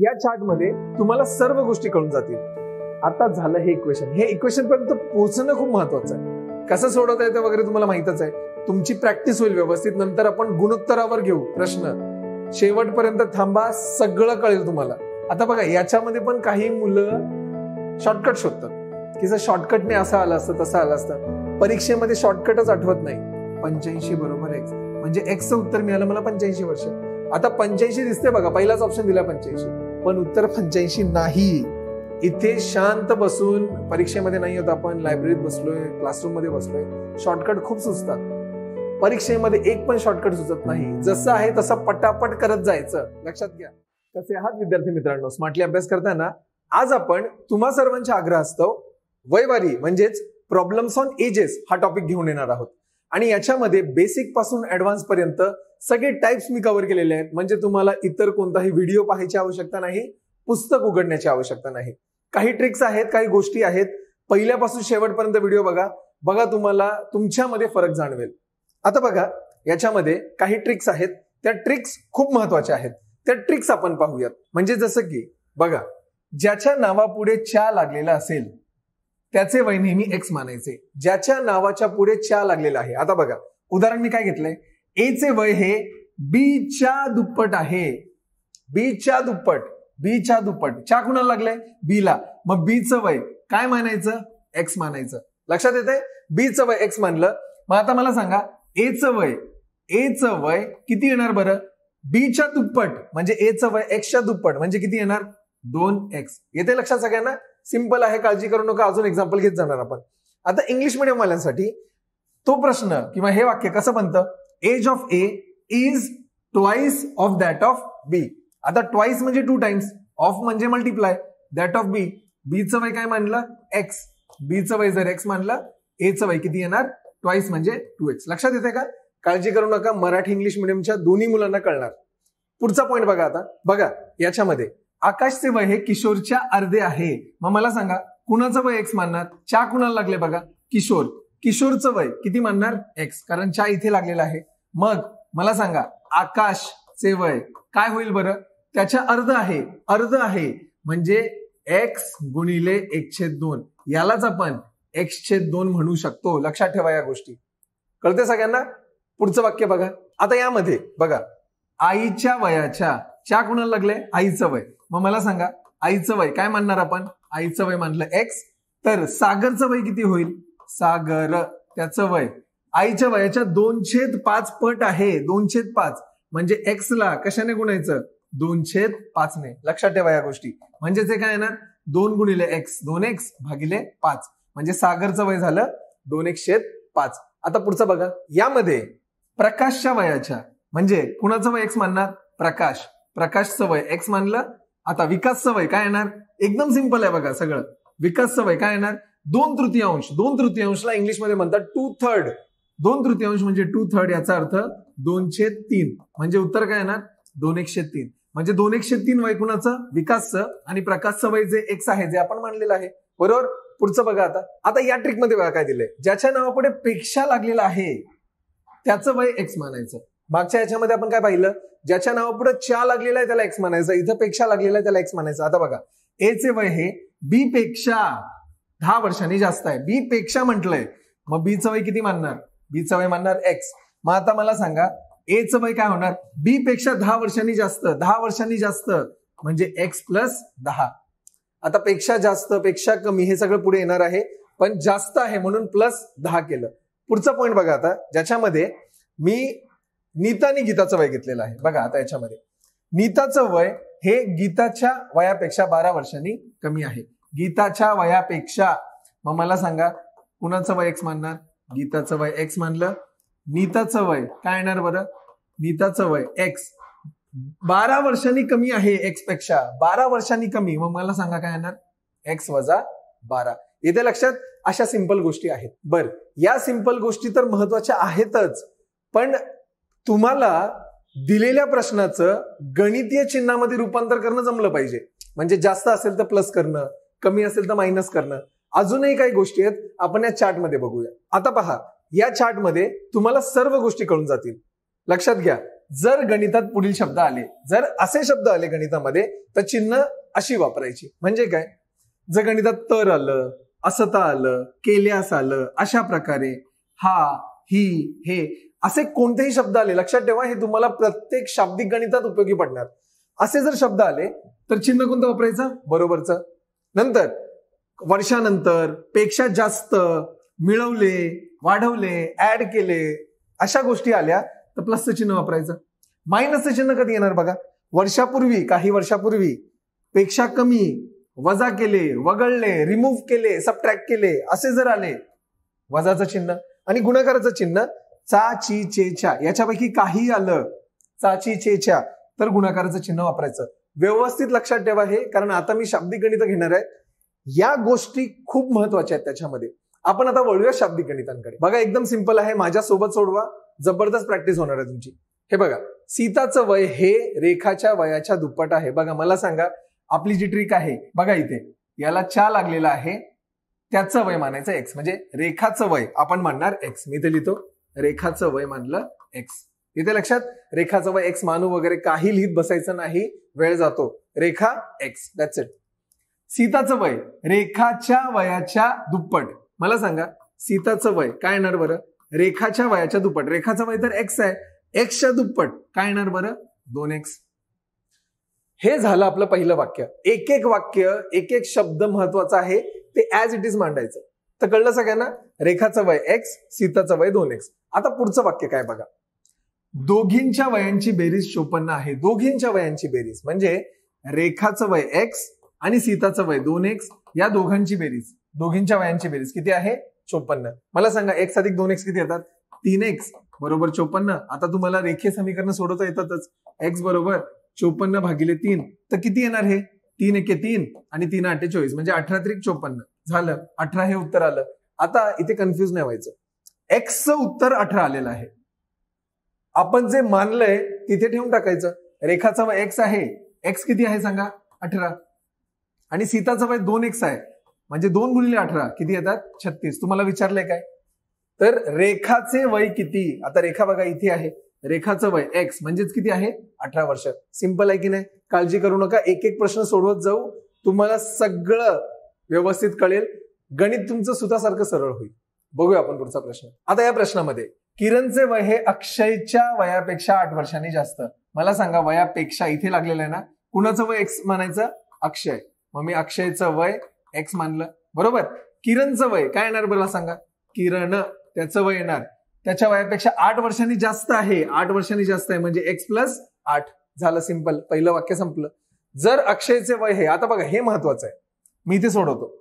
या मध्ये तुम्हाला सर्व गोष्टी कळून जातील आता झालं हे इक्वेशन हे इक्वेशन पर्यंत पोहोचणं खूप महत्वाचं आहे कसं सोडवता येतं वगैरे तुम्हाला माहितच आहे तुमची प्रॅक्टिस होईल व्यवस्थित नंतर आपण गुणोत्तरावर घेऊ प्रश्न शेवटपर्यंत थांबा सगळं कळेल तुम्हाला आता बघा याच्यामध्ये पण काही मुलं शॉर्टकट शोधतात की जर शॉर्टकटने असं आलं असतं तसं आलं असतं परीक्षेमध्ये शॉर्टकटच आठवत नाही पंच्याऐंशी बरोबर एक्स म्हणजे एक्सचं उत्तर मिळालं मला पंच्याऐंशी वर्ष आता पंच्याऐंशी दिसते बघा पहिलाच ऑप्शन दिला पंच्याऐंशी पण उत्तर पंच्याऐंशी नाही इथे शांत बसून परीक्षेमध्ये नाही होत आपण लायब्ररीत बसलोय क्लासरूम मध्ये बसलोय शॉर्टकट खूप सुचतात परीक्षेमध्ये एक पण शॉर्टकट सुचत नाही जसं आहे तसं पटापट करत जायचं लक्षात घ्या कसे आहात विद्यार्थी मित्रांनो स्मार्टली अभ्यास करताना आज आपण तुम्हा सर्वांचा आग्रह असतो वयवारी म्हणजेच प्रॉब्लेम्स ऑन एजेस हा टॉपिक घेऊन येणार आहोत आणि याच्यामध्ये बेसिक पासून ऍडव्हान्स पर्यंत सगळे टाईप्स मी कव्हर केलेले आहेत म्हणजे तुम्हाला इतर कोणताही व्हिडिओ पाहायची आवश्यकता नाही पुस्तक उघडण्याची आवश्यकता नाही काही ट्रिक्स आहेत काही गोष्टी आहेत पहिल्यापासून शेवटपर्यंत व्हिडिओ बघा बघा तुम्हाला तुमच्यामध्ये फरक जाणवेल आता बघा याच्यामध्ये काही ट्रिक्स आहेत त्या ट्रिक्स खूप महत्वाच्या आहेत त्या ट्रिक्स आपण पाहूयात म्हणजे जसं की बघा ज्याच्या नावापुढे चा लागलेला असेल त्याचे वय नेहमी एक्स मानायचे ज्याच्या नावाच्या पुढे चा लागलेला आहे आता बघा उदाहरण मी काय घेतलंय एचे वय हे बीच्या दुप्पट आहे बीच्या दुप्पट बी च्या दुप्पट च्या कुणाला लागले बीला मग बी बीचं वय काय मानायचं एक्स मानायचं लक्षात येते बीचं वय एक्स मानलं मग आता मला सांगा ए एचं वय ए एचं वय किती येणार बरं बीच्या दुप्पट म्हणजे ए एचं वय एक्सच्या दुप्पट म्हणजे किती येणार दोन एक्स येते लक्षात सगळ्यांना सिंपल आहे काळजी करू नका अजून एक्झाम्पल घेत जाणार आपण आता इंग्लिश वाल्यांसाठी तो प्रश्न किंवा हे वाक्य कसं बनतं age of A is twice of that of B आता ट्वाइस म्हणजे टू टाइम्स ऑफ म्हणजे मल्टिप्लाय दॅट ऑफ बी बीचं वय काय मानलं एक्स बीचं वय जर एक्स मानलं एचं वय किती येणार ट्वाइस म्हणजे टू एक्स लक्षात येते का काळजी करू नका मराठी इंग्लिश मिडियमच्या दोन्ही मुलांना कळणार पुढचा पॉईंट बघा आता बघा याच्यामध्ये आकाशचे वय हे किशोरच्या अर्धे आहे मग मला सांगा कुणाचं वय एक्स मानणार चा कुणाला लागले बघा किशोर किशोरचं वय किती म्हणणार एक्स कारण चा इथे लागलेला आहे मग मला सांगा आकाश चे वय काय होईल बरं त्याच्या अर्ध आहे अर्ध आहे म्हणजे एक्स गुणिले एकशेद दोन यालाच आपण छेद दोन म्हणू शकतो लक्षात ठेवा या गोष्टी कळते सगळ्यांना पुढचं वाक्य बघा आता यामध्ये बघा आईच्या वयाच्या च्या कुणाला लागले आईचं वय मग मला सांगा आईचं वय काय म्हणणार आपण आईचं वय म्हणलं एक्स तर सागरचं वय किती होईल सागर त्याचं वय आईच्या वयाच्या दोनशेद पाच पट आहे दोनशे पाच म्हणजे एक्स ला कशाने गुणायचं दोनशेद ने लक्षात ठेवा या गोष्टी म्हणजे ते काय येणार दोन गुणिले एक्स दोन एक्स भागिले पाच म्हणजे सागरचं वय झालं दोन एकशे पाच आता पुढचं बघा यामध्ये प्रकाशच्या वयाच्या म्हणजे कुणाचं वय एक्स मानणार प्रकाश प्रकाशचं वय एक्स मानलं आता विकासचं वय काय येणार एकदम सिंपल आहे बघा सगळं विकासचं वय काय येणार दोन तृतीयांश दोन तृतीयांशला इंग्लिशमध्ये म्हणतात टू थर्ड दोन तृतीयांश म्हणजे टू थर्ड याचा अर्थ दोनशे तीन म्हणजे उत्तर काय येणार दोन एकशे तीन म्हणजे दोन एकशे तीन वैकुणाचं विकासचं आणि प्रकाशचं वय जे एक्स आहे जे आपण मांडलेलं आहे बरोबर पुढचं बघा आता आता या ट्रिकमध्ये बघा काय दिलंय ज्याच्या नावापुढे पेक्षा लागलेलं आहे त्याचं वय एक्स मानायचं मागच्या याच्यामध्ये आपण काय पाहिलं ज्याच्या नावापुढे चा लागलेला आहे त्याला एक्स मानायचं इथं पेक्षा लागलेला आहे त्याला एक्स मानायचं आता बघा एचे वय हे बी पेक्षा दहा वर्षांनी जास्त आहे बी पेक्षा म्हटलंय मग बीचं वय किती मानणार बीचं वय मानणार एक्स मग आता मला सांगा एचं वय काय होणार बी पेक्षा दहा वर्षांनी जास्त दहा वर्षांनी जास्त म्हणजे एक्स प्लस दहा आता पेक्षा जास्त पेक्षा कमी हे सगळं पुढे येणार आहे पण जास्त आहे म्हणून प्लस दहा केलं पुढचा पॉईंट बघा आता ज्याच्यामध्ये मी नीतानी गीताचं वय घेतलेलं आहे बघा आता याच्यामध्ये नीताचं वय हे गीताच्या वयापेक्षा बारा वर्षांनी कमी आहे गीताच्या वयापेक्षा मग मला सांगा कुणाचं वय एक्स मानणार गीताचं वय एक्स मानलं नीताचं वय काय येणार बरं नीताचं वय एक्स बारा वर्षांनी कमी आहे एक्स पेक्षा बारा वर्षांनी कमी मग मला सांगा काय येणार एक्स वजा बारा येत्या लक्षात अशा सिंपल गोष्टी आहेत बर या सिंपल गोष्टी तर महत्वाच्या आहेतच पण तुम्हाला दिलेल्या प्रश्नाचं गणितीय चिन्हामध्ये रूपांतर करणं जमलं पाहिजे म्हणजे जास्त असेल तर प्लस करणं कमी असेल तर मायनस करणं अजूनही काही गोष्टी आहेत आपण या चार्टमध्ये बघूया आता पहा या चार्टमध्ये तुम्हाला सर्व गोष्टी कळून जातील लक्षात घ्या जर गणितात पुढील शब्द आले जर असे शब्द आले गणितामध्ये तर चिन्ह अशी वापरायची म्हणजे काय जर गणितात तर आलं असता आलं केल्यास आलं अशा प्रकारे हा ही हे असे कोणतेही शब्द आले लक्षात ठेवा हे तुम्हाला प्रत्येक शाब्दिक गणितात उपयोगी पडणार असे जर शब्द आले तर चिन्ह कोणतं वापरायचं बरोबरचं नंतर वर्षानंतर पेक्षा जास्त मिळवले वाढवले ऍड केले अशा गोष्टी आल्या तर प्लसचं चिन्ह वापरायचं मायनसचं चिन्ह कधी येणार बघा वर्षापूर्वी काही वर्षापूर्वी पेक्षा कमी वजा केले वगळले रिमूव्ह केले सबट्रॅक्ट केले असे जर आले वजाचं चिन्ह आणि गुणाकाराचं चिन्ह चा ची चे याच्यापैकी काही आलं चा ची चेच्या तर गुणाकाराचं चिन्ह वापरायचं व्यवस्थित लक्षात ठेवा हे कारण आता मी शाब्दिक गणित घेणार आहे या गोष्टी खूप महत्वाच्या आहेत त्याच्यामध्ये आपण आता वळूया शाब्दिक गणितांकडे बघा एकदम सिंपल आहे माझ्यासोबत सोडवा जबरदस्त प्रॅक्टिस होणार आहे तुमची हे बघा सीताचं वय हे रेखाच्या वयाच्या दुप्पट आहे बघा मला सांगा आपली जी ट्रिक आहे बघा इथे याला चा लागलेला आहे त्याचं वय मानायचं एक्स म्हणजे रेखाचं वय आपण मानणार एक्स मी ते लिहितो रेखाचं वय मानलं एक्स इथे लक्षात रेखा जवळ एक्स मानू वगैरे काही लिहित बसायचं नाही वेळ जातो रेखा एक्स दॅट्स इट सीताचं वय रेखाच्या वयाच्या दुप्पट मला सांगा सीताचं वय काय येणार बरं रेखाच्या वयाच्या दुप्पट रेखाचं वय तर एक्स आहे एक्सच्या दुप्पट काय येणार बरं दोन एक्स हे झालं आपलं पहिलं वाक्य एक एक वाक्य एक एक शब्द महत्वाचा आहे ते ऍज इट इज मांडायचं तर कळलं सगळ्यांना रेखाचं वय एक्स सीताचं वय दोन एक्स आता पुढचं वाक्य काय बघा दोघींच्या वयांची बेरीज चोपन्न आहे दोघींच्या वयांची बेरीज म्हणजे रेखाचं वय एक्स आणि सीताचं वय दोन एक्स या दोघांची बेरीज दोघींच्या वयांची बेरीज किती आहे चोपन्न मला सांगा एक्स अधिक दोन एक्स किती येतात तीन एक्स बरोबर चोपन्न आता तुम्हाला रेखीय समीकरण सोडवता येतातच एक्स बरोबर चोपन्न भागिले तीन तर किती येणार हे तीन एके तीन आणि तीन आठे चोवीस म्हणजे अठरा त्रिक चोपन्न झालं अठरा हे उत्तर आलं आता इथे कन्फ्युज नाही व्हायचं एक्सचं उत्तर अठरा आलेलं आहे आपण जे मानलंय तिथे ठेवून टाकायचं रेखाचा वय एक्स आहे एक्स किती आहे सांगा अठरा आणि सीताचा वय दोन एक्स आहे म्हणजे दोन गुणिले अठरा किती येतात छत्तीस तुम्हाला विचारलंय काय तर रेखाचे वय किती आता रेखा बघा इथे आहे रेखाचं वय एक्स म्हणजेच किती आहे अठरा वर्ष सिंपल आहे की नाही काळजी करू नका एक एक प्रश्न सोडवत जाऊ तुम्हाला सगळं व्यवस्थित कळेल गणित तुमचं सारखं सरळ होईल बघूया आपण पुढचा प्रश्न आता या प्रश्नामध्ये किरणचे वय हे अक्षयच्या वयापेक्षा आठ वर्षांनी जास्त मला सांगा वयापेक्षा इथे लागलेलं आहे ना कुणाचं वय एक्स म्हणायचं अक्षय मग मी अक्षयचं वय एक्स मानलं बरोबर किरणचं वय काय येणार मला सांगा किरण त्याचं वय येणार त्याच्या वयापेक्षा आठ वर्षांनी जास्त आहे आठ वर्षांनी जास्त आहे म्हणजे एक्स प्लस आठ झालं सिंपल पहिलं वाक्य संपलं जर अक्षयचे वय हे आता बघा हे महत्वाचं आहे मी इथे सोडवतो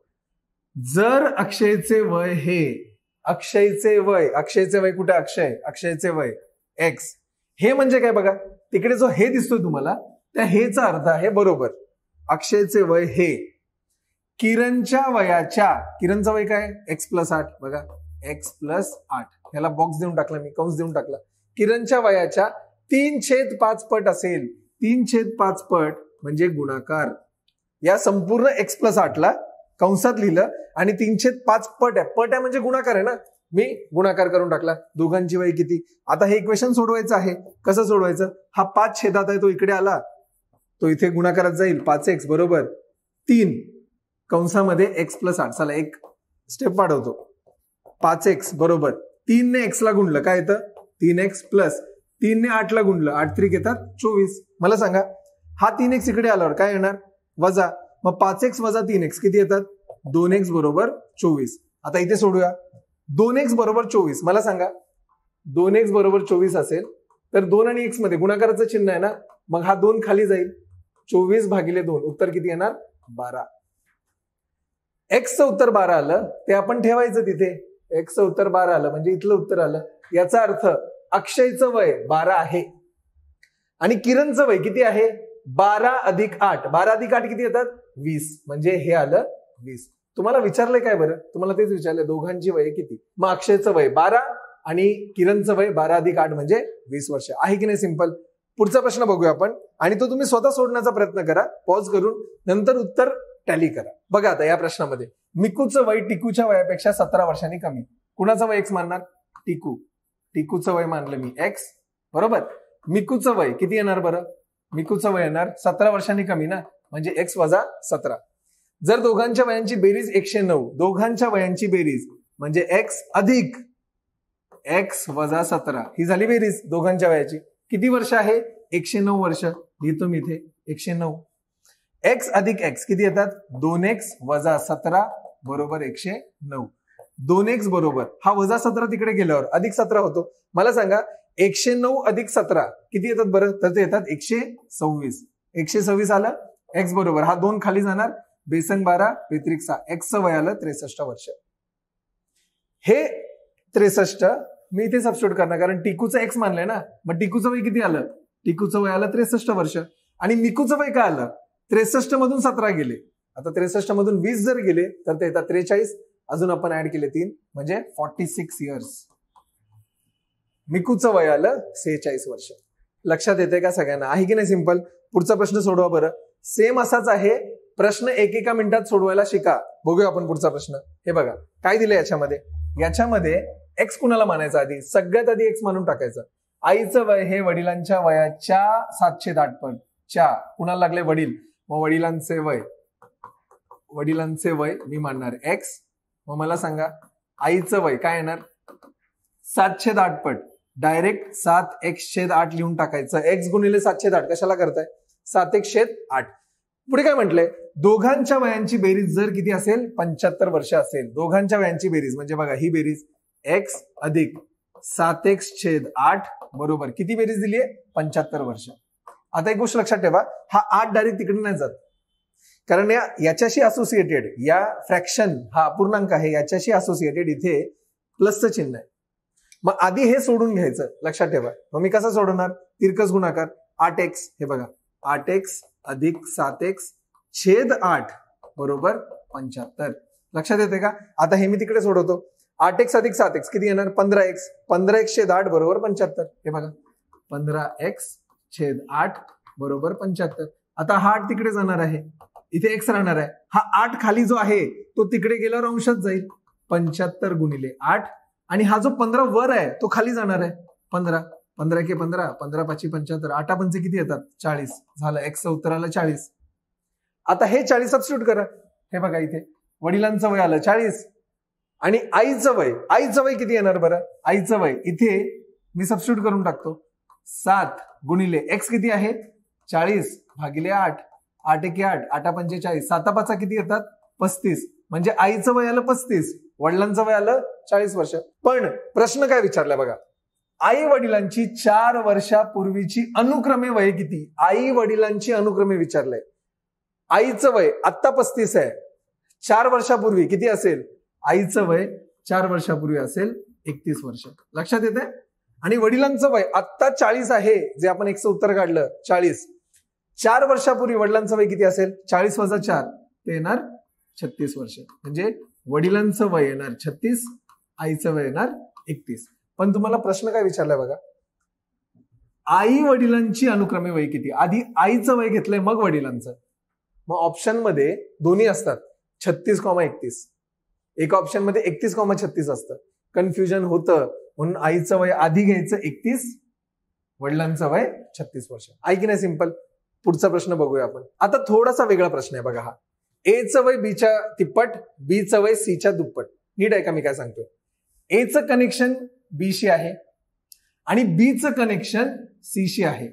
जर अक्षयचे वय हे अक्षयचे वय अक्षयचे वय कुठे अक्षय अक्षयचे वय एक्स हे म्हणजे काय बघा तिकडे जो हे दिसतोय तुम्हाला त्या हेचा अर्थ आहे बरोबर अक्षयचे वय हे किरणच्या वयाच्या किरणचा वय काय एक्स प्लस आठ बघा एक्स प्लस आठ ह्याला बॉक्स देऊन टाकला मी कंस देऊन टाकला किरणच्या वयाच्या तीन छेद पाच पट असेल तीन छेद पाच पट म्हणजे गुणाकार या संपूर्ण एक्स प्लस आठला कंसात लिहिलं आणि तीनशे पाच पट आहे पट आहे म्हणजे गुणाकार आहे ना मी गुणाकार करून टाकला दोघांची वय किती आता हे इक्वेशन सोडवायचं आहे कसं सोडवायचं हा पाच छेदात आहे तो इकडे आला तो इथे गुणाकारात जाईल पाच एक्स बरोबर तीन कंसामध्ये एक्स प्लस आठ चला एक स्टेप वाढवतो पाच एक्स बरोबर तीनने एक्सला गुणलं काय येतं तीन एक्स प्लस तीनने आठला गुणलं आठ त्रिक येतात चोवीस मला सांगा हा तीन एक्स इकडे आल्यावर काय येणार वजा मग पाच एक्स वजा तीन एक्स किती येतात दोन एक्स बरोबर चोवीस आता इथे सोडूया दोन एक्स बरोबर चोवीस मला सांगा दोन एक्स बरोबर चोवीस असेल तर दोन आणि एक्स मध्ये गुणाकाराचं चिन्ह आहे ना मग हा दोन खाली जाईल चोवीस भागिले दोन उत्तर किती येणार बारा एक्सचं उत्तर बारा आलं ते आपण ठेवायचं तिथे एक्सचं उत्तर बारा आलं म्हणजे इथलं उत्तर आलं याचा अर्थ अक्षयचं वय बारा आहे आणि किरणचं वय किती आहे बारा अधिक आठ बारा अधिक आठ किती येतात वीस म्हणजे हे आलं वीस तुम्हाला विचारलंय काय बरं तुम्हाला तेच विचारलं दोघांची वय किती मग अक्षयचं वय बारा आणि किरणचं वय बारा अधिक आठ म्हणजे वीस वर्ष आहे की नाही सिंपल पुढचा प्रश्न बघूया आपण आणि तो तुम्ही स्वतः सोडण्याचा प्रयत्न करा पॉज करून नंतर उत्तर टॅली करा बघा आता या प्रश्नामध्ये मिकूचं वय टिकूच्या वयापेक्षा सतरा वर्षांनी कमी कुणाचं वय एक्स मानणार टिकू टिकूचं वय मानलं मी एक्स बरोबर मिकूचं वय किती येणार बरं मिकूचं वय येणार सतरा वर्षांनी कमी ना म्हणजे एक्स वजा सतरा जर दोघांच्या वयांची बेरीज एकशे नऊ दोघांच्या वयांची बेरीज म्हणजे एक्स अधिक एक्स वजा सतरा ही झाली बेरीज दोघांच्या वयाची किती वर्ष आहे एकशे नऊ वर्ष लिहितो मी इथे एकशे नऊ एक्स अधिक एक्स किती येतात दोन एक्स वजा सतरा बरोबर एकशे नऊ दोन एक्स बरोबर हा वजा सतरा तिकडे गेल्यावर अधिक सतरा होतो मला सांगा एकशे नऊ अधिक सतरा किती येतात बरं तर ते येतात एकशे सव्वीस एकशे सव्वीस आलं एक्स बरोबर हा दोन खाली जाणार बेसन बारा व्यतिरिक्त सहा एक्स वय आलं त्रेसष्ट वर्ष हे त्रेसष्ट मी इथे सबस्ट्यूट करणार कारण टिकूचं एक्स मानलंय ना मग टिकूचं वय किती आलं टिकूचं वय आलं त्रेसष्ट वर्ष आणि मिकूचं वय काय आलं त्रेसष्ट मधून सतरा गेले आता त्रेसष्ट मधून वीस जर गेले तर ते येतात त्रेचाळीस अजून आपण ऍड केले तीन म्हणजे फॉर्टी सिक्स इयर्स मिकूचं वय आलं सेहेचाळीस वर्ष लक्षात येते का सगळ्यांना आहे की नाही सिंपल पुढचा प्रश्न सोडवा बरं सेम असाच आहे प्रश्न एकेका मिनिटात सोडवायला शिका बघूया आपण पुढचा प्रश्न हे बघा काय दिलं याच्यामध्ये याच्यामध्ये एक्स कुणाला मानायचं आधी सगळ्यात आधी एक्स मानून टाकायचं आईचं वय हे वडिलांच्या वयाच्या सातशे पट च्या कुणाला लागले वडील मग वडिलांचे वय वडिलांचे वय मी मानणार एक्स मग मला सांगा आईचं वय काय येणार सातशे पट डायरेक्ट सात छेद आठ लिहून टाकायचं एक्स गुणिले सातशे दाट कशाला करताय सात एकशे आठ पुढे काय म्हटलंय दोघांच्या वयांची बेरीज जर किती असेल पंच्याहत्तर वर्ष असेल दोघांच्या वयांची बेरीज म्हणजे बघा ही बेरीज एक्स अधिक सात एक्स छेद आठ बरोबर किती बेरीज दिली आहे पंच्याहत्तर वर्ष आता एक गोष्ट लक्षात ठेवा हा आठ डायरेक्ट तिकडे नाही जात कारण या याच्याशी असोसिएटेड या फ्रॅक्शन हा अपूर्णांक आहे याच्याशी असोसिएटेड इथे प्लसचं चिन्ह आहे मग आधी हे सोडून घ्यायचं लक्षात ठेवा मग मी कसं सोडवणार तिरकस गुणाकार आठ एक्स हे बघा आठ एक्स अधिक सात एक्स छेद आठ बरोबर पंच्याहत्तर लक्षात येते का आता हे मी तिकडे सोडवतो आठ एक्स अधिक सात एक्स किती येणार पंधरा एक्स पंधरा एक्स छेद आठ बरोबर पंच्याहत्तर हे बघा पंधरा एक्स छेद आठ बरोबर पंच्याहत्तर आता हा आठ तिकडे जाणार आहे इथे एक्स राहणार आहे हा आठ खाली जो आहे तो तिकडे गेल्यावर अंशात जाईल पंच्याहत्तर गुणिले आठ आणि हा जो पंधरा वर आहे तो खाली जाणार आहे पंधरा पंधरा के पंधरा पंधरा पाचशे पंच्याहत्तर आठा पंचे किती येतात चाळीस झालं एक उत्तराला चाळीस आता हे चाळीस सबस्टिट्यूट करा हे बघा इथे वडिलांचं वय आलं चाळीस आणि आईचं वय आईचं वय किती येणार बरं आईचं वय इथे मी सबस्टिट्यूट करून टाकतो सात गुणिले एक्स किती आहे चाळीस भागिले आठ आठ एके आठ आठा पंचेचाळीस साता पाचा किती येतात पस्तीस म्हणजे आईचं वय आलं पस्तीस वडिलांचं वय आलं चाळीस वर्ष पण प्रश्न काय विचारला बघा आई वडिलांची चार वर्षापूर्वीची अनुक्रमे वय किती आई वडिलांची अनुक्रमे विचारलंय आईचं वय आत्ता पस्तीस आहे चार वर्षापूर्वी किती असेल आईचं वय चार वर्षापूर्वी असेल एकतीस वर्ष लक्षात येते आणि वडिलांचं वय आत्ता चाळीस आहे जे आपण एकचं उत्तर काढलं चाळीस चार वर्षापूर्वी वडिलांचं वय किती असेल चाळीस वजा चार ते येणार छत्तीस वर्ष म्हणजे वडिलांचं वय येणार छत्तीस आईचं वय येणार एकतीस पण तुम्हाला प्रश्न काय विचारलाय बघा आई वडिलांची अनुक्रमे वय किती आधी आईचं वय घेतलंय मग वडिलांचं मग ऑप्शन मध्ये दोन्ही असतात छत्तीस कॉमा एकतीस एका मध्ये एकतीस कॉमा छत्तीस असतं कन्फ्युजन होतं म्हणून आईचं वय आधी घ्यायचं एकतीस वडिलांचं वय छत्तीस वर्ष आई की नाही सिंपल पुढचा प्रश्न बघूया आपण आता थोडासा वेगळा प्रश्न आहे बघा हा एचं वय बीच्या तिप्पट बीचं वय सीच्या दुप्पट नीट आहे का मी काय सांगतोय एचं कनेक्शन बीशी आहे आणि बीचं कनेक्शन सीशी आहे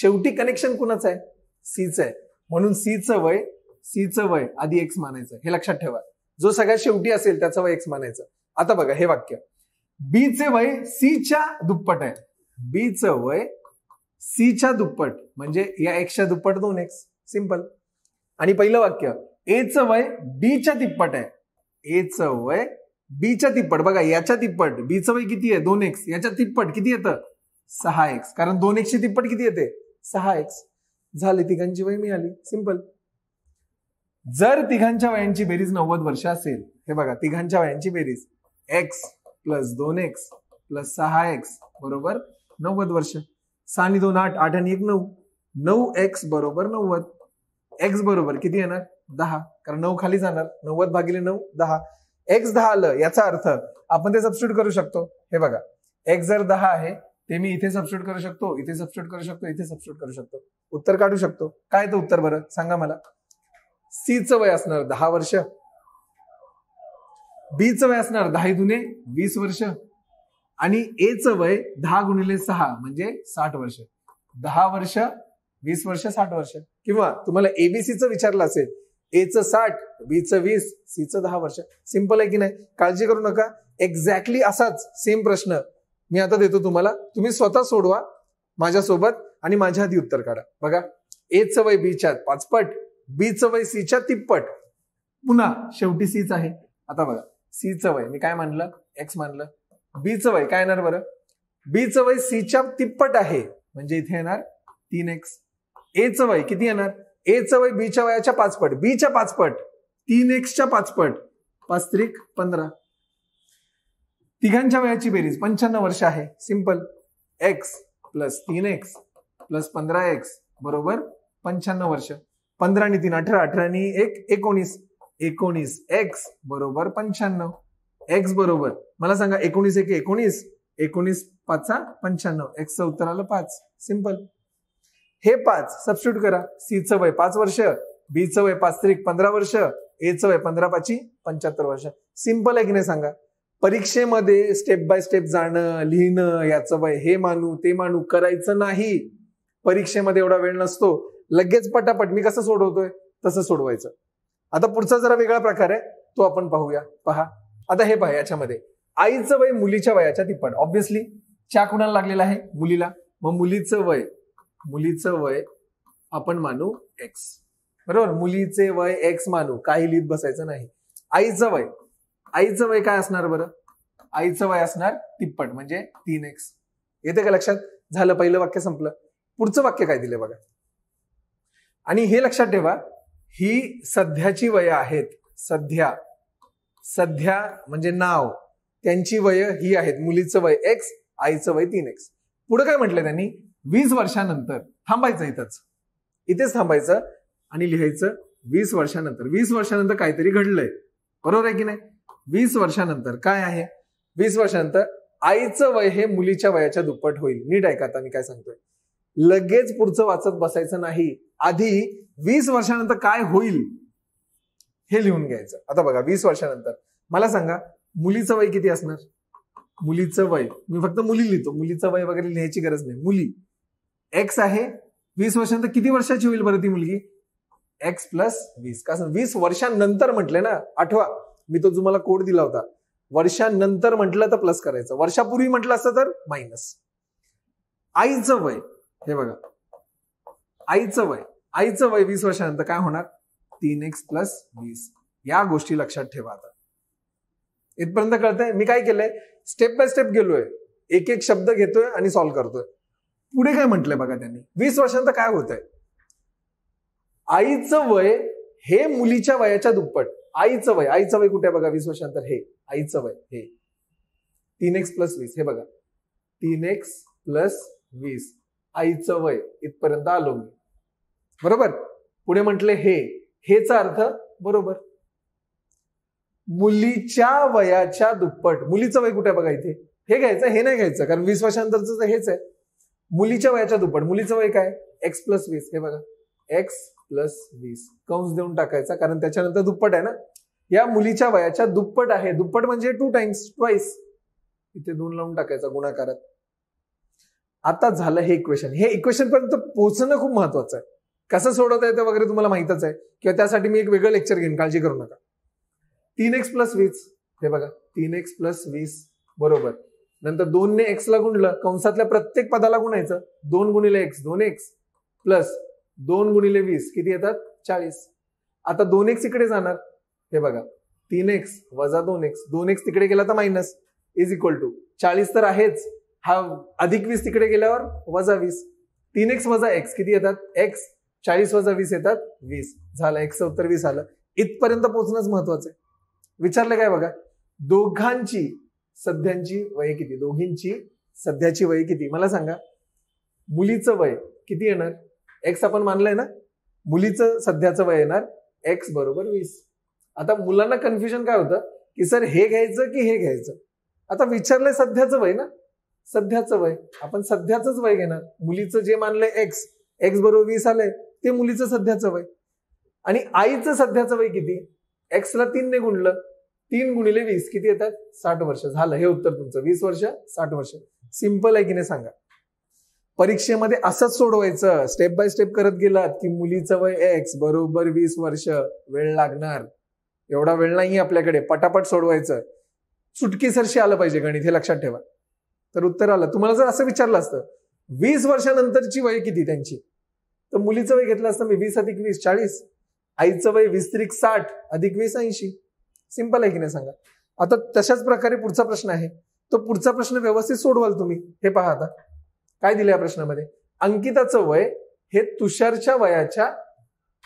शेवटी कनेक्शन कुणाचं आहे सीचं आहे म्हणून सीचं वय सीचं वय आधी एक्स मानायचं हे लक्षात ठेवा जो सगळ्यात शेवटी असेल त्याचं वय एक्स मानायचं आता बघा हे वाक्य बीचे वय सीच्या दुप्पट आहे बीचं वय सीच्या दुप्पट म्हणजे या एक्सच्या दुप्पट दोन एक्स सिंपल आणि पहिलं वाक्य एचं वय बीच्या तिप्पट आहे एचं वय बीच्या तिप्पट बघा याच्या तिप्पट बीच वय किती आहे दोन एक्स याच्या तिप्पट किती येतं सहा एक्स कारण दोन एक्सची तिप्पट किती येते सहा एक्स झाले तिघांची वय मिळाली सिंपल जर तिघांच्या वयांची बेरीज नव्वद वर्ष असेल हे बघा तिघांच्या वयांची बेरीज एक्स प्लस दोन एक्स प्लस सहा एक्स बरोबर नव्वद वर्ष सहा आणि दोन आठ आठ आणि एक नऊ नऊ एक्स बरोबर नव्वद एक्स बरोबर किती येणार दहा कारण नऊ खाली जाणार नव्वद भागिले नऊ दहा एक्स दहा आलं याचा अर्थ आपण ते सबस्टिट्यूट करू शकतो हे बघा एक्स जर दहा आहे ते मी इथे सबस्टिट्यूट करू शकतो इथे सबस्टिट्यूट करू शकतो इथे सबस्टिट्यूट करू शकतो उत्तर काढू शकतो काय तर उत्तर बरं सांगा मला सीचं वय असणार दहा वर्ष बीचं वय असणार दहा दुने वीस वर्ष आणि एचं वय दहा गुणिले सहा म्हणजे साठ वर्ष दहा वर्ष वीस वर्ष साठ वर्ष किंवा तुम्हाला एबीसीचं विचारलं असेल एचं साठ बीचं वीस सीचं दहा वर्ष सिंपल आहे की नाही काळजी करू नका एक्झॅक्टली असाच सेम प्रश्न मी आता देतो तुम्हाला तुम्ही स्वतः सोडवा माझ्यासोबत आणि माझ्या आधी उत्तर काढा बघा एचं वय बीच्या पाचपट बीचं वय सीच्या तिप्पट पुन्हा शेवटी सीच आहे आता बघा च वय मी काय मानलं एक्स मानलं बीचं वय काय येणार बरं बीचं वय सीच्या तिप्पट आहे म्हणजे इथे येणार तीन एक्स एचं वय किती येणार ए एचं वय बीच्या वयाच्या पाचपट बीच्या पाचपट तीन एक्सच्या पाचपट पाच त्रिक पंधरा तिघांच्या वयाची बेरीज पंच्याण्णव वर्ष आहे सिंपल एक्स प्लस तीन एक्स प्लस पंधरा एक्स बरोबर पंच्याण्णव वर्ष पंधरा आणि तीन अठरा अठरा आणि एक एकोणीस एकोणीस एक्स बरोबर पंच्याण्णव एक्स बरोबर मला सांगा एकोणीस एक एकोणीस एकोणीस पाचा पंच्याण्णव एक्सचं उत्तर आलं पाच सिंपल हे पाच सबस्टिट्यूट करा सीचं वय पाच वर्ष बीचं वय पाच त्रिक पंधरा वर्ष एचं वय पंधरा पाची पंच्याहत्तर वर्ष सिम्पल आहे की नाही सांगा परीक्षेमध्ये स्टेप बाय स्टेप जाणं लिहिणं याचं वय हे मानू ते मानू करायचं नाही परीक्षेमध्ये एवढा वेळ नसतो लगेच पटापट मी कसं सोडवतोय तसं सोडवायचं आता पुढचा जरा वेगळा प्रकार आहे तो आपण पाहूया पहा आता हे पहा याच्यामध्ये आईचं वय मुलीच्या वयाच्या तिप्पट ऑब्व्हियसली च्या कुणाला लागलेला आहे मुलीला मग मुलीचं वय मुलीचं वय आपण मानू एक्स बरोबर मुलीचे वय एक्स मानू काही लिहित बसायचं नाही आईचं वय आईचं वय काय असणार बरं आईचं वय असणार तिप्पट म्हणजे तीन एक्स येते का लक्षात झालं पहिलं वाक्य संपलं पुढचं वाक्य काय दिलं बघा आणि हे लक्षात ठेवा ही सध्याची वय आहेत सध्या सध्या म्हणजे नाव त्यांची वय ही आहेत मुलीचं वय एक्स आईचं वय तीन एक्स पुढे काय म्हटलं त्यांनी वीस वर्षानंतर थांबायचं इथंच इथेच थांबायचं आणि लिहायचं वीस वर्षानंतर वीस वर्षानंतर काहीतरी घडलंय बरोबर आहे की नाही वीस वर्षानंतर काय आहे वीस वर्षानंतर आईचं वय हे मुलीच्या वयाच्या दुप्पट होईल नीट ऐका आता मी काय सांगतोय लगेच पुढचं वाचत बसायचं नाही आधी वीस वर्षानंतर काय होईल हे लिहून घ्यायचं आता बघा वीस वर्षानंतर मला सांगा मुलीचं वय किती असणार मुलीचं वय मी फक्त मुली लिहितो मुलीचं वय वगैरे लिहायची गरज नाही मुली एक्स आहे वीस वर्षांत किती वर्षाची होईल बरं ती मुलगी एक्स प्लस वीस का वीस वर्षांनंतर म्हटले ना आठवा मी तो तुम्हाला कोड दिला होता वर्षांनंतर म्हटलं तर प्लस करायचं वर्षापूर्वी म्हटलं असतं तर मायनस आईचं वय हे बघा आईचं वय आईचं वय वीस वर्षानंतर काय होणार तीन एक्स प्लस वीस या गोष्टी लक्षात ठेवा आता इथपर्यंत कळतंय मी काय केलंय स्टेप बाय स्टेप गेलोय एक एक शब्द घेतोय आणि सॉल्व्ह करतोय पुढे काय म्हटलंय बघा त्यांनी वीस वर्षांतर काय होत आहे आईचं वय हे मुलीच्या वयाच्या दुप्पट आईचं वय आईचं वय कुठे बघा वीस वर्षांतर हे आईचं वय हे तीन एक्स प्लस वीस हे बघा तीन एक्स प्लस वीस आईचं वय इथपर्यंत आलो मी बरोबर पुढे म्हटले हे हेचा अर्थ बरोबर मुलीच्या वयाच्या दुप्पट मुलीचं वय कुठे बघा इथे हे घ्यायचं हे नाही घ्यायचं कारण वीस वर्षांतरच हेच आहे मुलीच्या वयाच्या दुप्पट मुलीचं वय काय एक्स प्लस वीस हे बघा एक्स प्लस वीस कंस देऊन टाकायचा कारण त्याच्यानंतर दुप्पट आहे ना या मुलीच्या वयाच्या दुप्पट आहे दुप्पट म्हणजे टू टाइम्स ट्वाईस इथे दोन लावून टाकायचा गुणाकारात आता झालं हे इक्वेशन हे इक्वेशन पर्यंत पोहोचणं खूप महत्वाचं आहे कसं सोडवता येतं वगैरे तुम्हाला माहितच आहे किंवा त्यासाठी मी एक वेगळं लेक्चर घेईन काळजी करू नका तीन एक्स प्लस वीस हे बघा तीन एक्स प्लस वीस बरोबर नंतर दोनने ला गुणलं कंसातल्या प्रत्येक पदाला गुणायचं दोन गुणिले एक्स दोन एक्स प्लस दोन गुणिले वीस किती येतात चाळीस आता दोन एक्स इकडे जाणार हे बघा तीन एक्स वजा दोन एक्स दोन एक्स तिकडे गेला तर मायनस इज इक्वल टू चाळीस तर आहेच हा अधिक वीस तिकडे गेल्यावर वजा वीस तीन एक्स वजा एक्स किती येतात एक्स चाळीस वजा वीस येतात वीस झालं एक्स उत्तर वीस आलं इथपर्यंत पोहोचणंच महत्वाचं आहे विचारलं काय बघा दोघांची सध्यांची वय किती दोघींची सध्याची वय किती मला सांगा मुलीचं वय किती येणार एक्स आपण मानलंय ना मुलीचं सध्याचं वय येणार एक्स बरोबर वीस आता मुलांना कन्फ्युजन काय होतं की सर हे घ्यायचं की हे घ्यायचं आता विचारलंय सध्याचं वय ना सध्याचं वय आपण सध्याचंच वय घेणार मुलीचं जे मानलंय एक्स एक्स बरोबर वीस आलंय ते मुलीचं सध्याचं वय आणि आईचं सध्याचं वय किती एक्सला तीनने गुणलं तीन गुणिले वीस किती येतात साठ वर्ष झालं हे उत्तर तुमचं वीस वर्ष साठ वर्ष सिम्पल आहे की नाही सांगा परीक्षेमध्ये असंच सोडवायचं स्टेप बाय स्टेप करत गेलात की मुलीचं वय एक्स बरोबर वीस वर्ष वेळ लागणार एवढा वेळ नाही आपल्याकडे पटापट सोडवायचं चुटकीसरशी आलं पाहिजे गणित हे लक्षात ठेवा तर उत्तर आलं तुम्हाला जर असं विचारलं असतं वीस वर्षानंतरची वय किती त्यांची तर मुलीचं वय घेतलं असतं मी वीस अधिक वीस चाळीस आईचं वय वीस त्रिक साठ अधिक वीस ऐंशी सिंपल आहे की नाही सांगा आता तशाच प्रकारे पुढचा प्रश्न आहे तो पुढचा प्रश्न व्यवस्थित सोडवाल तुम्ही हे पहा आता काय दिलं या प्रश्नामध्ये अंकिताचं वय हे तुषारच्या वयाच्या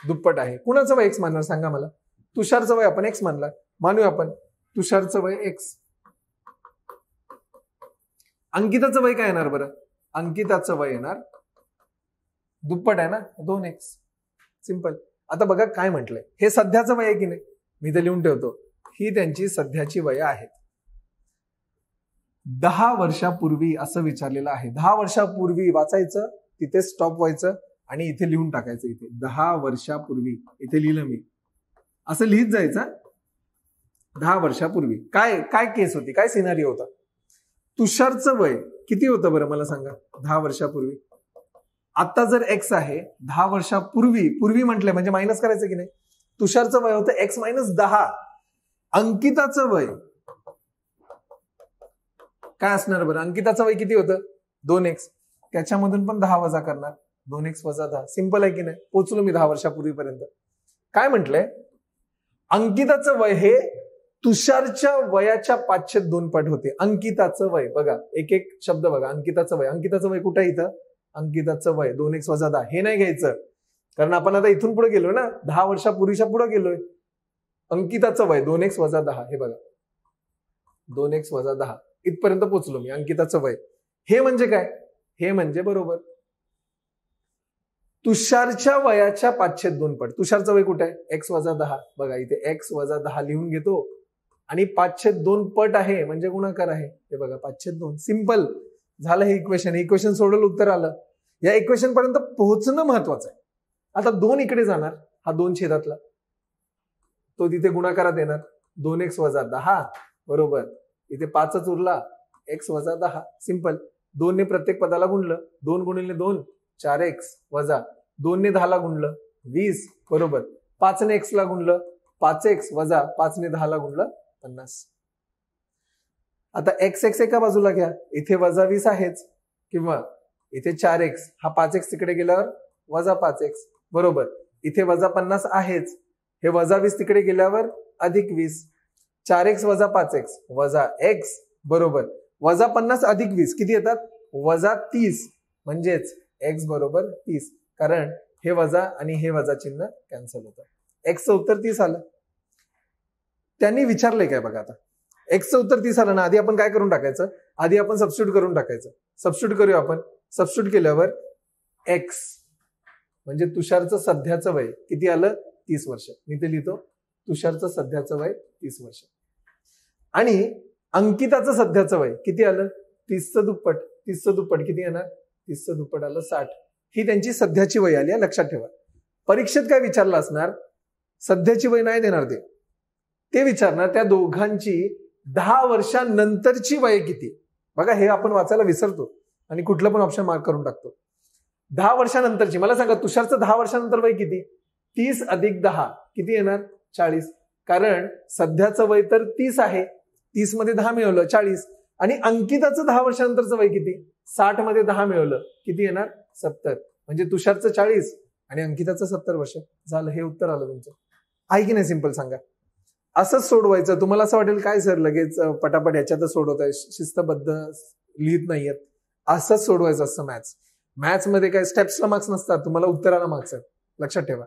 दुप्पट आहे कुणाचं वय एक्स मानणार सांगा मला तुषारचं वय आपण एक्स मानला मानूया आपण तुषारचं वय एक्स अंकिताचं वय काय येणार बरं अंकिताचं वय येणार दुप्पट आहे ना दोन एक्स सिंपल आता बघा काय म्हटलंय हे सध्याचं वय आहे की नाही मी ते लिहून ठेवतो ही त्यांची सध्याची वय आहेत दहा वर्षापूर्वी असं विचारलेलं आहे दहा वर्षापूर्वी वाचायचं तिथे स्टॉप व्हायचं आणि इथे लिहून टाकायचं इथे दहा वर्षापूर्वी इथे लिहिलं मी असं लिहित जायचं दहा वर्षापूर्वी काय काय केस होती काय सिनारी होता तुषारचं वय किती होतं बरं मला सांगा दहा वर्षापूर्वी आता जर एक्स आहे दहा वर्षापूर्वी पूर्वी म्हटलंय म्हणजे मायनस करायचं की नाही तुषारचं वय होतं एक्स मायनस दहा अंकिताचं वय काय असणार बरं अंकिताचं वय किती होतं दोन एक्स त्याच्यामधून पण दहा वजा करणार दोन एक्स वजा दहा सिंपल आहे की नाही पोचलो मी दहा वर्षापूर्वीपर्यंत काय म्हटलंय अंकिताचं वय हे तुषारच्या वयाच्या पाचशे दोन पट होते अंकिताचं वय बघा एक एक शब्द बघा अंकिताचं वय अंकिताचं वय कुठे इथं अंकिताचं वय दोन एक्स वजा दहा हे नाही घ्यायचं कारण आपण आता इथून पुढे गेलो ना दहा वर्षापूर्वीच्या पुढे गेलोय अंकिताचं वय दोन एक्स वजा दहा हे बघा दोन एक्स वजा दहा इथपर्यंत पोचलो मी अंकिताचं वय हे म्हणजे काय हे म्हणजे बरोबर तुषारच्या वयाच्या पाचशे दोन पट तुषारचं वय कुठे आहे एक्स वजा दहा बघा इथे एक्स वजा दहा लिहून घेतो आणि पाचशे दोन पट आहे म्हणजे गुणाकार आहे हे बघा पाचशे दोन सिंपल झालं हे इक्वेशन हे इक्वेशन सोडवलं उत्तर आलं या इक्वेशन पर्यंत पोहोचणं महत्वाचं आहे आता दोन इकडे जाणार हा दोन छेदातला तो तिथे गुणाकारात येणार दोन एक्स वजा दहा बरोबर इथे पाचच उरला एक्स वजा दहा सिंपल दोनने प्रत्येक पदाला गुणलं दोन गुणिले दोन चार एक्स वजा दोनने दहाला गुणलं वीस बरोबर पाचने ला गुणलं पाच एक्स वजा पाचने दहाला गुणलं पन्नास आता एक्स एक्स एका बाजूला घ्या इथे वजा वीस आहेच किंवा इथे चार एक्स हा पाच एक्स तिकडे गेल्यावर वजा पाच एक्स बरोबर इथे वजा पन्नास आहेच हे वजा वीस तिकडे गेल्यावर अधिक वीस चार एक्स वजा पाच एक्स वजा एक्स बरोबर वजा पन्नास अधिक वीस किती येतात वजा तीस म्हणजेच एक्स बरोबर तीस कारण हे वजा आणि हे वजा चिन्ह कॅन्सल होतं एक्सचं उत्तर तीस आलं त्यांनी विचारलंय काय बघा आता एक्सचं उत्तर तीस आलं ना आधी आपण काय करून टाकायचं आधी आपण सबस्ट्यूट करून टाकायचं सबस्ट्यूट करूया आपण सबस्ट्यूट केल्यावर एक्स म्हणजे तुषारचं सध्याचं वय किती आलं तीस वर्ष मी ते लिहितो तुषारचं सध्याचं वय तीस वर्ष आणि अंकिताचं सध्याचं वय किती आलं तीसचं दुप्पट तीसचं दुप्पट किती येणार तीसचं दुप्पट आलं साठ ही त्यांची सध्याची वय आली आहे लक्षात ठेवा परीक्षेत काय विचारलं असणार सध्याची वय नाही देणार ते ते विचारणार त्या दोघांची दहा वर्षांनंतरची वय किती बघा हे आपण वाचायला विसरतो आणि कुठलं पण ऑप्शन मार्क करून टाकतो दहा वर्षानंतरची मला सांगा तुषारचं दहा वर्षानंतर वय किती तीस अधिक दहा किती येणार चाळीस कारण सध्याचं वय तर तीस आहे तीस मध्ये दहा मिळवलं चाळीस आणि अंकिताचं दहा वर्षानंतरचं वय किती साठ मध्ये दहा मिळवलं किती येणार सत्तर म्हणजे तुषारचं चाळीस आणि अंकिताचं सत्तर वर्ष झालं हे उत्तर आलं तुमचं आहे की नाही सिंपल सांगा असंच सोडवायचं तुम्हाला असं वाटेल काय सर लगेच पटापट याच्यातच सोडवत आहे शिस्तबद्ध लिहित नाहीयेत असंच सोडवायचं असं मॅथ्स मॅथ्समध्ये काय स्टेप्सला मार्क्स नसतात तुम्हाला उत्तराला मार्क्स आहेत लक्षात ठेवा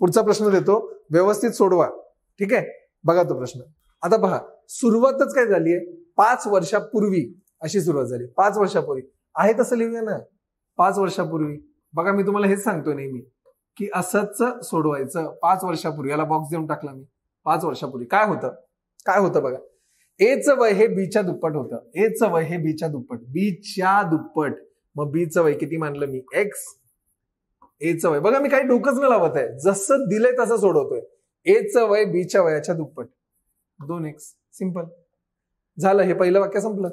पुढचा प्रश्न देतो व्यवस्थित सोडवा ठीक आहे बघा तो प्रश्न आता पहा सुरुवातच काय झालीय पाच वर्षापूर्वी अशी सुरुवात झाली पाच वर्षापूर्वी आहे तसं लिहूया ना पाच वर्षापूर्वी बघा मी तुम्हाला हेच सांगतो नेहमी की असंच सोडवायचं पाच वर्षापूर्वी याला बॉक्स देऊन टाकला मी पाच वर्षापूर्वी काय होतं काय होतं बघा एच वय हे बीच्या दुप्पट होतं एच वय हे बीच्या दुप्पट बीच्या दुप्पट मग बीचं वय किती मानलं मी एक्स एचं वय बघा मी काही डोकंच न लावत आहे जसं दिलंय तसं सोडवतोय एचं वय बीच्या वयाच्या दुप्पट दोन एक्स सिंपल झालं हे पहिलं वाक्य संपलं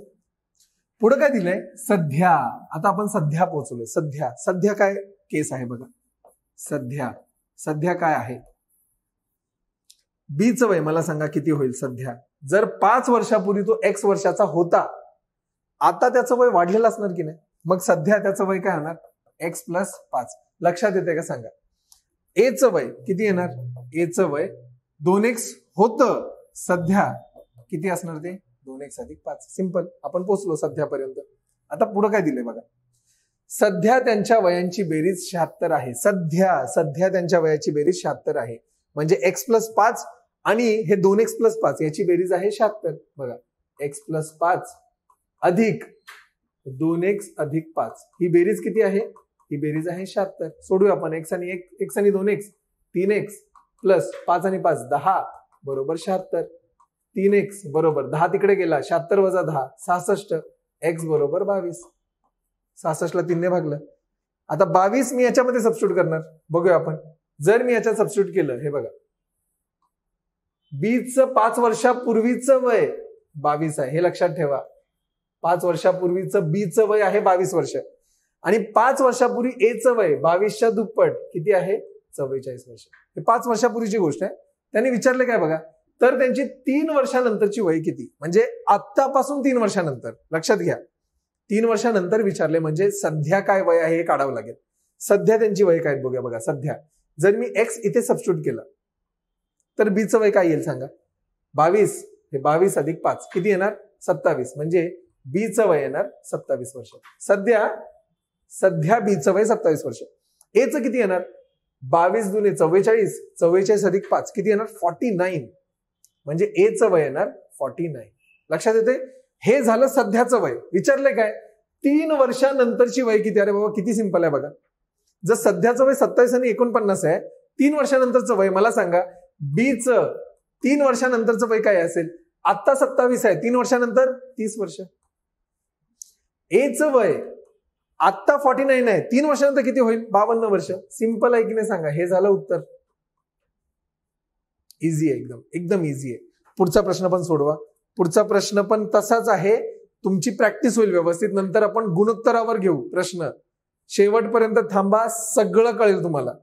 पुढं काय दिलंय सध्या आता आपण सध्या पोहोचलोय सध्या सध्या काय केस आहे बघा सध्या सध्या काय आहे बीच वय मला सांगा किती होईल सध्या जर पाच वर्षापूर्वी तो एक्स वर्षाचा होता आता त्याचं वय वाढलेलं असणार की नाही मग सध्या त्याचं वय काय होणार एक्स प्लस पाच लक्षात येते का सांगा एचं वय किती येणार एच वय दोन एक्स होत सध्या किती असणार ते दोन एक्स अधिक पाच सिंपल आपण पोचलो सध्यापर्यंत आता पुढं काय दिलंय बघा सध्या त्यांच्या वयांची बेरीज शहात्तर आहे सध्या सध्या त्यांच्या वयाची बेरीज शहात्तर आहे म्हणजे एक्स प्लस पाच आणि हे दोन एक्स प्लस पाच याची बेरीज आहे शहात्तर बघा एक्स प्लस पाच अधिक दोन एक्स अधिक पाच ही बेरीज किती आहे ही बेरीज आहे शहात्तर सोडूया आपण एक्स आणि एक एक्स आणि दोन एक्स तीन एक्स प्लस पाच आणि पाच दहा बरोबर शहात्तर तीन एक्स बरोबर दहा तिकडे गेला शहात्तर वजा दहा सहासष्ट एक्स बरोबर बावीस सहासष्टला तीनने भागलं आता बावीस मी याच्यामध्ये सबस्ट्यूट करणार बघूया आपण जर मी याच्यात सबस्ट्यूट केलं हे बघा बीच पाच वर्षापूर्वीच वय बावीस आहे हे लक्षात ठेवा पाच वर्षापूर्वीच बीच वय आहे बावीस वर्ष आणि पाच वर्षापूर्वी एचं वय बावीसच्या दुप्पट किती आहे चव्वेचाळीस वर्ष हे पाच वर्षापूर्वीची गोष्ट आहे त्यांनी विचारले काय बघा तर त्यांची तीन वर्षानंतरची वय किती म्हणजे आत्तापासून तीन वर्षानंतर लक्षात घ्या तीन वर्षानंतर विचारले म्हणजे सध्या काय वय आहे हे काढावं लागेल सध्या त्यांची वय काय बघा बघा सध्या जर मी एक्स इथे सबस्ट्यूट केलं तर बीचं वय काय येईल सांगा बावीस हे बावीस अधिक पाच किती येणार सत्तावीस म्हणजे बीचं वय येणार सत्तावीस वर्ष सध्या सध्या बीचं वय सत्तावीस वर्ष एचं किती येणार बावीस जुने चव्वेचाळीस चव्वेचाळीस अधिक पाच किती येणार फॉर्टी नाईन म्हणजे एचं वय येणार फॉर्टी नाईन लक्षात येते हे झालं सध्याचं वय विचारले काय तीन वर्षानंतरची वय किती अरे बाबा किती सिंपल आहे बघा जर सध्याचं वय सत्तावीस आणि एकोणपन्नास आहे तीन वर्षानंतरचं वय मला सांगा बीचं तीन वर्षानंतरचं वय काय असेल आत्ता सत्तावीस आहे तीन वर्षानंतर तीस वर्ष एच वय आत्ता फॉर्टी नाईन आहे तीन वर्षानंतर किती होईल बावन्न वर्ष सिम्पल आहे की नाही सांगा हे झालं उत्तर इझी आहे एकदम एकदम इझी आहे पुढचा प्रश्न पण सोडवा पुढचा प्रश्न पण तसाच आहे तुमची प्रॅक्टिस होईल व्यवस्थित नंतर आपण गुणोत्तरावर घेऊ प्रश्न शेवटपर्यंत थांबा सगळं कळेल तुम्हाला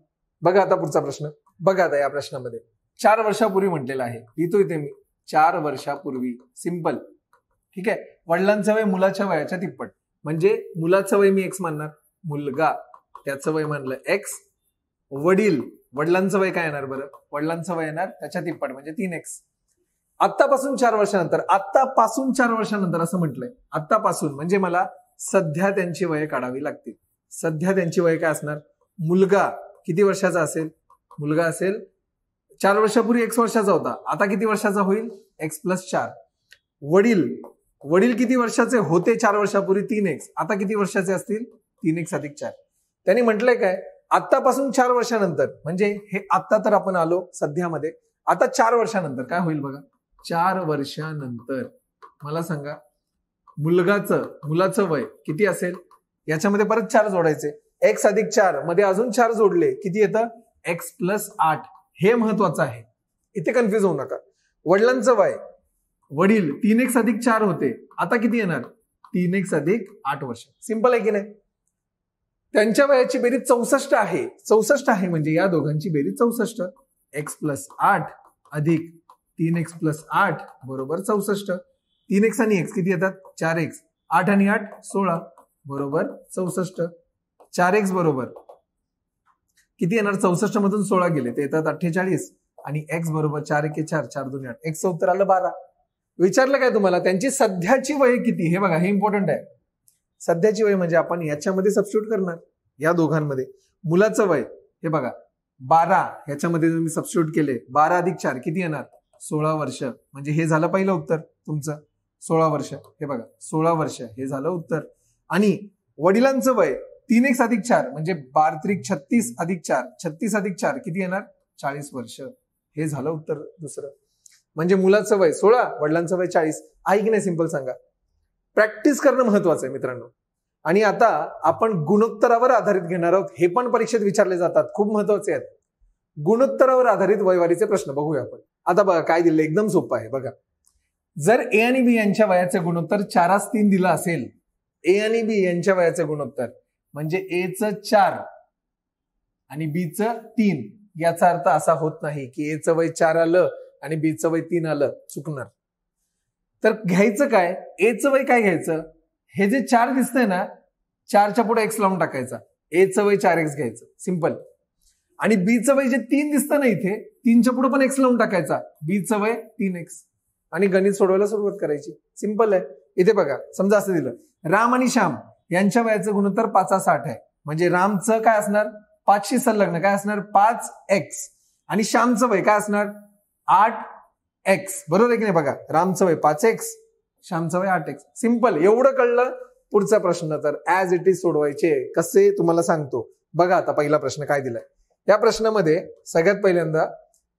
बघा आता पुढचा प्रश्न बघा आता या प्रश्नामध्ये चार वर्षापूर्वी म्हटलेला आहे लिहितो इथे मी चार वर्षापूर्वी सिंपल ठीक आहे वडिलांच्या वय मुलाच्या वयाच्या तिप्पट म्हणजे मुलाचं वय मी एक्स मानणार मुलगा त्याचं वय मानलं एक्स वडील वडिलांचं वय काय येणार बरं वडिलांचं वय येणार त्याच्या तिप्पट म्हणजे तीन एक्स आत्तापासून चार वर्षानंतर आत्तापासून चार वर्षानंतर असं म्हटलंय आत्तापासून म्हणजे मला सध्या त्यांची वय काढावी लागतील सध्या त्यांची वय काय असणार मुलगा किती वर्षाचा असेल मुलगा असेल चार वर्षापूर्वी एक्स वर्षाचा होता आता किती वर्षाचा होईल एक्स प्लस चार वडील वडील किती वर्षाचे होते चार वर्षापूर्वी तीन एक्स आता किती वर्षाचे असतील तीन एक्स अधिक चार त्यांनी म्हटलंय काय आत्तापासून चार वर्षानंतर म्हणजे हे आत्ता तर आपण आलो सध्यामध्ये आता चार वर्षानंतर काय होईल बघा चार वर्षानंतर मला सांगा मुलगाचं मुलाचं वय किती असेल याच्यामध्ये परत चार जोडायचे एक्स अधिक चार मध्ये अजून चार जोडले किती येतं एक्स प्लस आठ हे महत्वाचं आहे इथे कन्फ्यूज होऊ नका वडिलांचं वय वडील तीन एक्स अधिक चार होते आता किती येणार तीन एक्स अधिक आठ वर्ष सिंपल आहे की नाही त्यांच्या वयाची बेरीज चौसष्ट आहे चौसष्ट आहे म्हणजे या दोघांची बेरीज चौसष्ट एक्स प्लस आठ अधिक तीन एक्स प्लस आठ बरोबर चौसष्ट तीन एक्स आणि एक्स किती येतात चार एक्स आठ आणि आठ सोळा बरोबर चौसष्ट चार एक्स बरोबर किती येणार चौसष्ट मधून सोळा गेले ते येतात अठ्ठेचाळीस आणि एक्स बरोबर चार एक चार चार दोन्ही आठ एक्स उत्तर आलं बारा विचारलं काय तुम्हाला त्यांची सध्याची वय किती हे बघा हे इम्पॉर्टंट आहे सध्याची वय म्हणजे आपण याच्यामध्ये सबस्टिट्यूट करणार या दोघांमध्ये मुलाचं वय हे बघा बारा ह्याच्यामध्ये तुम्ही सबस्टिट्यूट केले बारा अधिक चार किती येणार सोळा वर्ष म्हणजे हे झालं पहिलं उत्तर तुमचं सोळा वर्ष हे बघा सोळा वर्ष हे झालं उत्तर आणि वडिलांचं वय तीन एक अधिक चार म्हणजे बारत्रिक छत्तीस अधिक चार छत्तीस अधिक चार किती येणार चाळीस वर्ष हे झालं उत्तर दुसरं म्हणजे मुलाचं वय सोळा वडिलांचं वय चाळीस आहे की नाही सिंपल सांगा प्रॅक्टिस करणं महत्वाचं आहे मित्रांनो आणि आता आपण गुणोत्तरावर आधारित घेणार आहोत हे पण परीक्षेत विचारले जातात खूप महत्वाचे आहेत गुणोत्तरावर आधारित वयवारीचे प्रश्न बघूया आपण आता बघा काय दिले एकदम सोपं आहे बघा जर ए आणि बी यांच्या वयाचे गुणोत्तर चारास तीन दिलं असेल ए आणि बी यांच्या वयाचे गुणोत्तर म्हणजे एचं चार आणि बीच तीन याचा अर्थ असा होत नाही की एचं वय चार आलं आणि बीचं वय तीन आलं चुकणार तर घ्यायचं काय एचं वय काय घ्यायचं हे जे चार दिसतंय ना चारच्या पुढे एक्स लावून टाकायचा एचं वय चार एक्स घ्यायचं सिंपल आणि बीचं वय जे तीन दिसतं ना इथे तीनच्या पुढे पण एक्स लावून टाकायचा बीचं वय तीन एक्स आणि गणित सोडवायला सुरुवात करायची सिंपल आहे इथे बघा समजा असं दिलं राम आणि श्याम यांच्या वयाचं गुणोत्तर पाचा साठ आहे म्हणजे रामचं काय असणार पाचशे संलग्न काय असणार पाच एक्स आणि श्यामचं वय काय असणार आठ एक्स बरोबर आहे की नाही बघा रामचं वय पाच एक्स श्यामचं वय आठ एक्स सिंपल एवढं कळलं पुढचा प्रश्न तर ऍज इट इज सोडवायचे कसे तुम्हाला सांगतो बघा आता पहिला प्रश्न काय दिलाय या प्रश्नामध्ये सगळ्यात पहिल्यांदा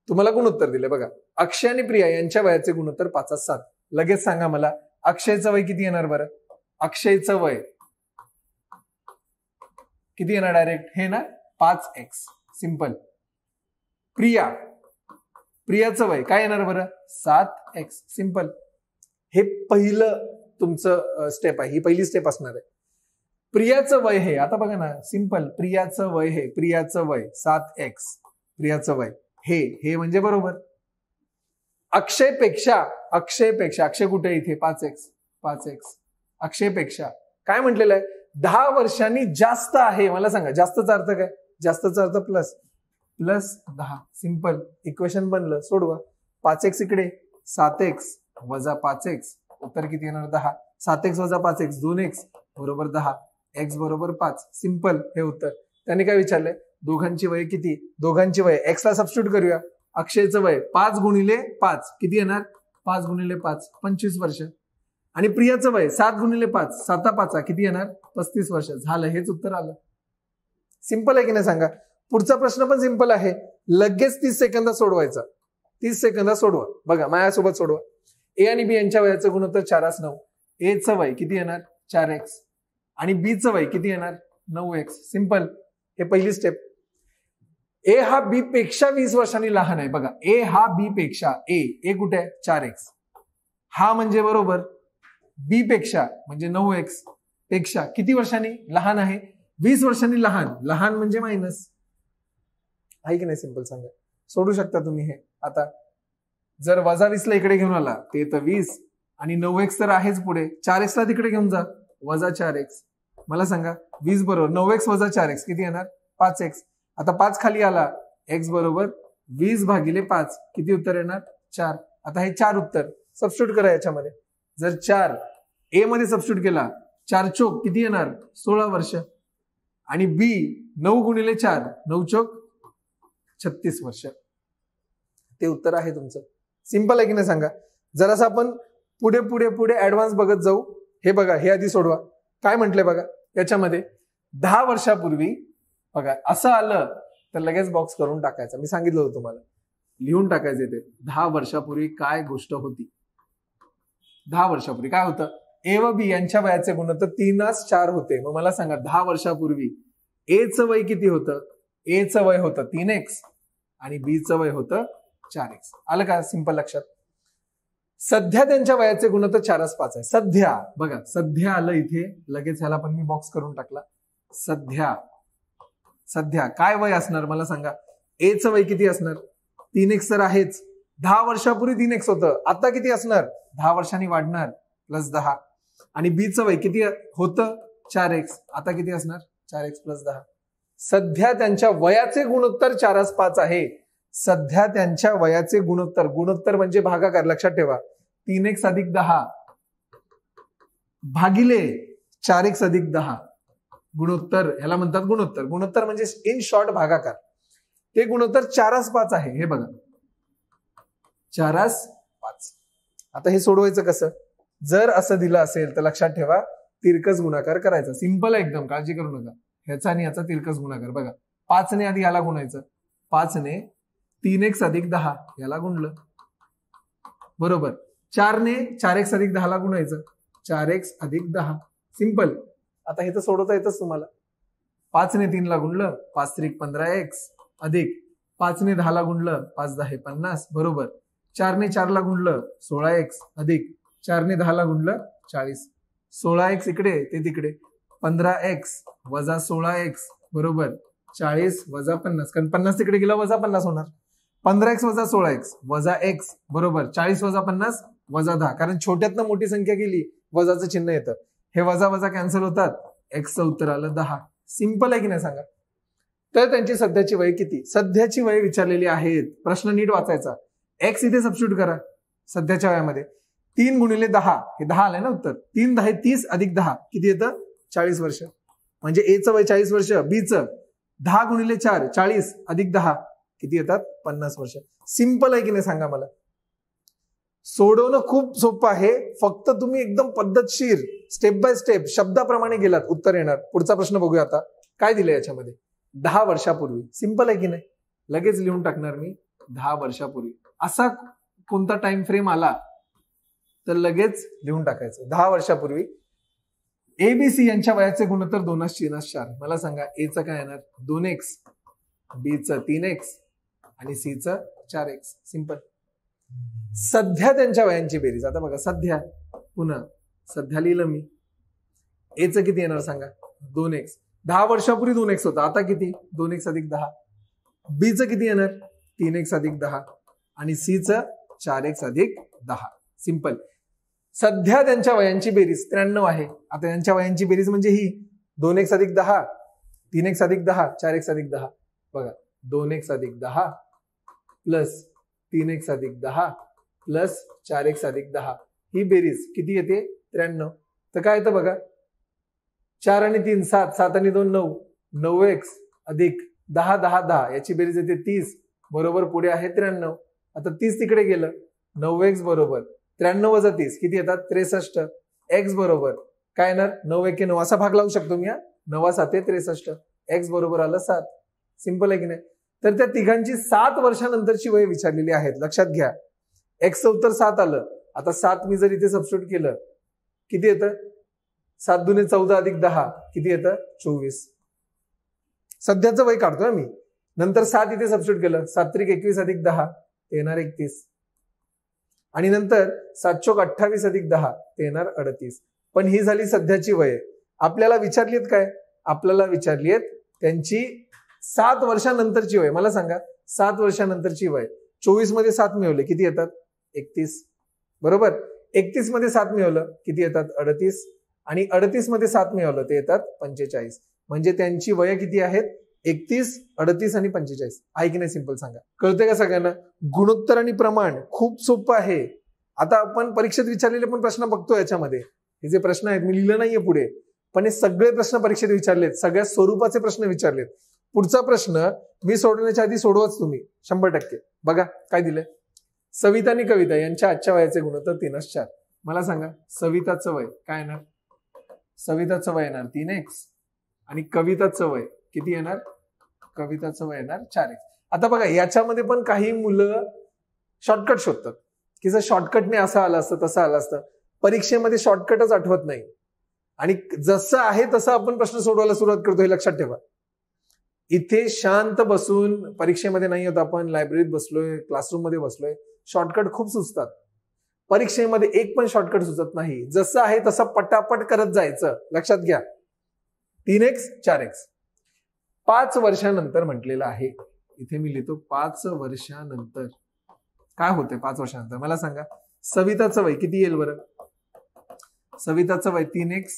तुम्हाला गुणोत्तर दिले बघा अक्षय आणि प्रिया यांच्या वयाचे गुणोत्तर पाच सात लगेच सांगा मला अक्षयचं वय किती येणार बरं अक्षयचं वय किती येणार डायरेक्ट हे ना पाच एक्स सिंपल प्रिया प्रियाचं वय काय येणार बरं सात एक्स सिंपल हे पहिलं तुमचं स्टेप आहे ही पहिली स्टेप असणार आहे प्रियाचं वय हे आता बघा ना सिंपल प्रियाचं वय हे प्रियाचं वय सात एक्स प्रियाचं वय हे हे म्हणजे बरोबर अक्षयपेक्षा अक्षयपेक्षा अक्षय कुठे इथे पाच एक्स पाच एक्स अक्षयपेक्षा काय म्हटलेलं आहे दहा वर्षांनी जास्त आहे मला सांगा जास्तचा अर्थ काय जास्तचा अर्थ प्लस प्लस दहा सिंपल इक्वेशन बनलं सोडवा पाच एक्स इकडे सात एक्स वजा पाच एक्स उत्तर किती येणार दहा सात एक्स वजा पाच एक्स दोन एक्स बरोबर दहा एक्स बरोबर पाच सिंपल हे उत्तर त्याने काय विचारलंय दोघांची वय किती दोघांची वय एक्सला सबस्टिट्यूट करूया अक्षयचं वय पाच गुणिले पाच किती येणार पाच गुणिले पाच पंचवीस वर्ष आणि प्रियाचं वय सात गुणिले पाच साता पाचा किती येणार पस्तीस वर्ष झालं हेच उत्तर आलं सिंपल आहे की नाही सांगा पुढचा प्रश्न पण सिंपल आहे लगेच तीस सेकंदा सोडवायचा तीस सेकंदा सोडवा बघा माझ्यासोबत सोडवा ए आणि बी यांच्या वयाचं गुणोत्तर चारास नऊ एचं वय किती येणार चार एक्स आणि बीचं वय किती येणार नऊ एक्स सिंपल हे पहिली स्टेप ए हा बी पेक्षा वीस वर्षांनी लहान आहे बघा ए हा बी पेक्षा ए ए कुठे आहे चार एक्स हा म्हणजे बरोबर बी पेक्षा म्हणजे नऊ एक्स पेक्षा किती वर्षांनी लहान आहे वीस वर्षांनी लहान लहान म्हणजे मायनस आहे की नाही सिम्पल सांगा सोडू शकता तुम्ही हे आता जर वजा वीसला इकडे घेऊन आला ते तर वीस आणि नऊ एक्स तर आहेच पुढे चार एक्स ला तिकडे घेऊन जा वजा चार एक्स मला सांगा वीस बरोबर नऊ एक्स वजा चार एक्स किती येणार पाच एक्स आता पाच खाली आला एक्स बरोबर वीस भागिले पाच किती उत्तर येणार चार आता हे चार उत्तर सबस्ट्यूट करा याच्यामध्ये जर चार ए मध्ये सबस्ट्यूट केला चार चोक किती येणार सोळा वर्ष आणि बी नऊ गुणिले चार नऊ चोक छत्तीस वर्ष ते उत्तर आहे तुमचं सिंपल आहे की नाही सांगा जरासं आपण पुढे पुढे पुढे ऍडव्हान्स बघत जाऊ हे बघा हे आधी सोडवा काय म्हटलंय बघा याच्यामध्ये दहा वर्षापूर्वी बघा असं आलं तर लगेच बॉक्स करून टाकायचं मी सांगितलं होतं तुम्हाला लिहून टाकायचे ते दहा वर्षापूर्वी काय गोष्ट होती दहा वर्षापूर्वी काय होतं ए व बी यांच्या वयाचे गुणोत्तर तीनास चार होते मग मला सांगा दहा वर्षापूर्वी एच वय किती होतं एचं वय होतं तीन एक्स आणि बीचं वय होतं चार एक्स आलं का सिंपल लक्षात सध्या त्यांच्या वयाचे गुण तर चारच पाच आहे सध्या बघा सध्या आलं इथे लगेच ह्याला पण मी बॉक्स करून टाकला सध्या सध्या काय वय असणार मला सांगा एचं वय किती असणार तीन एक्स तर आहेच दहा वर्षापूर्वी तीन एक्स होतं आता किती असणार दहा वर्षांनी वाढणार प्लस दहा आणि बीचं वय किती होतं चार एक्स आता किती असणार चार एक्स प्लस दहा सध्या त्यांच्या वयाचे गुणोत्तर चारच पाच आहे सध्या त्यांच्या वयाचे गुणोत्तर गुणोत्तर म्हणजे भागाकार लक्षात ठेवा तीन एक अधिक दहा भागिले चार एक अधिक दहा गुणोत्तर याला म्हणतात गुणोत्तर गुणोत्तर म्हणजे इन शॉर्ट भागाकार ते गुणोत्तर चारास पाच आहे हे बघा चारास पाच आता हे सोडवायचं कसं जर असं दिलं असेल तर लक्षात ठेवा तिरकस गुणाकार करायचा सिंपल आहे एकदम काळजी करू नका ह्याचा आणि याचा तिरकस गुणाकार बघा पाचने आधी याला गुणायचं पाचने तीन एक्स अधिक दहा याला गुणलं बरोबर चारने चार एक्स अधिक दहाला गुणायचं चार एक अधिक दहा सिंपल आता हे तर सोडवता येतच तुम्हाला पाचने तीनला गुणलं पाच त्रिक पंधरा एक्स अधिक पाचने दहाला गुणलं पाच दहा हे पन्नास बरोबर चारने चारला गुणलं सोळा एक्स अधिक चारने दहाला गुणलं चाळीस सोळा एक्स इकडे ते तिकडे पंधरा एक्स वजा सोळा एक्स बरोबर चाळीस वजा पन्नास कारण पन्नास तिकडे गेला वजा पन्नास होणार पंधरा एक्स वजा सोळा एक्स वजा एक्स बरोबर चाळीस वजा पन्नास वजा दहा कारण छोट्यातनं मोठी संख्या गेली वजाचं चिन्ह येतं हे वजा वजा कॅन्सल होतात एक्सचं उत्तर आलं दहा सिम्पल आहे की नाही सांगा तर त्यांची सध्याची वय किती सध्याची वय विचारलेली आहेत प्रश्न नीट वाचायचा एक्स इथे सबस्टिट्यूट करा सध्याच्या वयामध्ये तीन गुणिले दहा हे दहा आलंय ना उत्तर तीन दहा तीस अधिक दहा किती येतं चाळीस वर्ष म्हणजे एचं वय चाळीस वर्ष बीचं दहा गुणिले चार चाळीस अधिक दहा किती येतात पन्नास वर्ष सिम्पल आहे की नाही सांगा मला सोडवणं खूप सोपं आहे फक्त तुम्ही एकदम पद्धतशीर स्टेप बाय स्टेप शब्दाप्रमाणे गेलात उत्तर येणार पुढचा प्रश्न बघूया आता काय दिलं याच्यामध्ये दहा वर्षापूर्वी सिंपल आहे की नाही लगेच लिहून टाकणार मी दहा वर्षापूर्वी असा कोणता टाइम फ्रेम आला तर लगेच लिहून टाकायचं दहा वर्षापूर्वी एबीसी यांच्या वयाचे गुणोत्तर दोनच तीन चार मला सांगा एचं काय येणार दोन एक्स बीचं तीन एक्स आणि सीचं चार एक्स सिंपल सध्या त्यांच्या वयांची बेरीज आता बघा सध्या पुन्हा सध्या लिहिलं मी एचं किती येणार सांगा दोन एक्स दहा वर्षापूर्वी दोन एक्स होता आता किती दोन एक्स अधिक दहा बीचं किती येणार तीन एक्स अधिक दहा आणि सीचं चार एक्स अधिक दहा सिंपल सध्या त्यांच्या वयांची बेरीज त्र्याण्णव आहे आता त्यांच्या वयांची बेरीज म्हणजे ही दोन एक अधिक दहा तीन एक अधिक दहा चार एक अधिक दहा बघा दोन एक अधिक दहा प्लस तीन एक अधिक दहा प्लस चार एक अधिक दहा ही बेरीज किती येते त्र्याण्णव तर काय येतं बघा चार आणि तीन सात सात आणि दोन नऊ नऊ एक्स अधिक दहा दहा दहा याची बेरीज येते तीस बरोबर पुढे आहे त्र्याण्णव आता तीस तिकडे गेलं नऊ एक्स बरोबर त्र्याण्णव वजा तीस किती येतात त्रेसष्ट एक्स बरोबर काय येणार नऊ एके नऊ असा भाग लावू शकतो मी हा नवा साते त्रेसष्ट एक्स बरोबर आलं सात सिंपल आहे की नाही तर त्या तिघांची सात वर्षानंतरची वय विचारलेली आहेत लक्षात घ्या एक्स उत्तर सात आलं आता सात मी जर इथे सबस्टूट केलं किती येतं सात दुने चौदा अधिक दहा किती येतं चोवीस सध्याचं वय काढतोय मी नंतर सात इथे सबस्टूट केलं सात एकवीस अधिक दहा ते येणार एकतीस आणि नंतर सातशोक अठ्ठावीस अधिक दहा ते येणार अडतीस पण ही झाली सध्याची वय आपल्याला विचारली काय आपल्याला विचारली आहेत त्यांची सात वर्षानंतरची वय मला सांगा सात वर्षानंतरची वय चोवीस मध्ये सात मिळवले किती येतात एकतीस बरोबर एकतीस मध्ये सात मिळवलं किती येतात अडतीस आणि अडतीस मध्ये सात मिळवलं ते येतात पंचेचाळीस म्हणजे त्यांची वय किती आहेत एकतीस अडतीस आणि पंचेचाळीस आहे की नाही सिंपल सांगा कळतंय का सगळ्यांना गुणोत्तर आणि प्रमाण खूप सोपं आहे आता आपण परीक्षेत विचारलेले पण प्रश्न बघतो याच्यामध्ये हे जे प्रश्न आहेत मी लिहिलं नाहीये पुढे पण हे सगळे प्रश्न परीक्षेत विचारलेत सगळ्या स्वरूपाचे प्रश्न विचारलेत पुढचा प्रश्न मी सोडवण्याच्या आधी सोडवाच तुम्ही शंभर टक्के बघा काय दिलंय सविता आणि कविता यांच्या आजच्या वयाचे गुणोत्तर तीनच चार मला सांगा सविताचं वय काय येणार सविताचं वय येणार तीन एक्स आणि कविताचं वय किती येणार कविताचं वय येणार चार एक्स आता बघा याच्यामध्ये पण काही मुलं शॉर्टकट शोधतात की जर शॉर्टकटने असं आलं असतं तसं आलं असतं परीक्षेमध्ये शॉर्टकटच आठवत नाही आणि जसं आहे तसं आपण प्रश्न सोडवायला सुरुवात करतो हे लक्षात ठेवा इथे शांत बसून परीक्षेमध्ये नाही होत आपण लायब्ररीत बसलोय क्लासरूम मध्ये बसलोय शॉर्टकट खूप सुचतात परीक्षेमध्ये एक पण शॉर्टकट सुचत नाही जसं आहे तसं पटापट करत जायचं लक्षात घ्या तीन एक्स चार एक्स पाच वर्षानंतर म्हटलेलं आहे इथे मी लिहितो पाच वर्षानंतर काय होते पाच वर्षानंतर मला सांगा सविताचं वय किती येईल बरं सविताचं वय तीन एक्स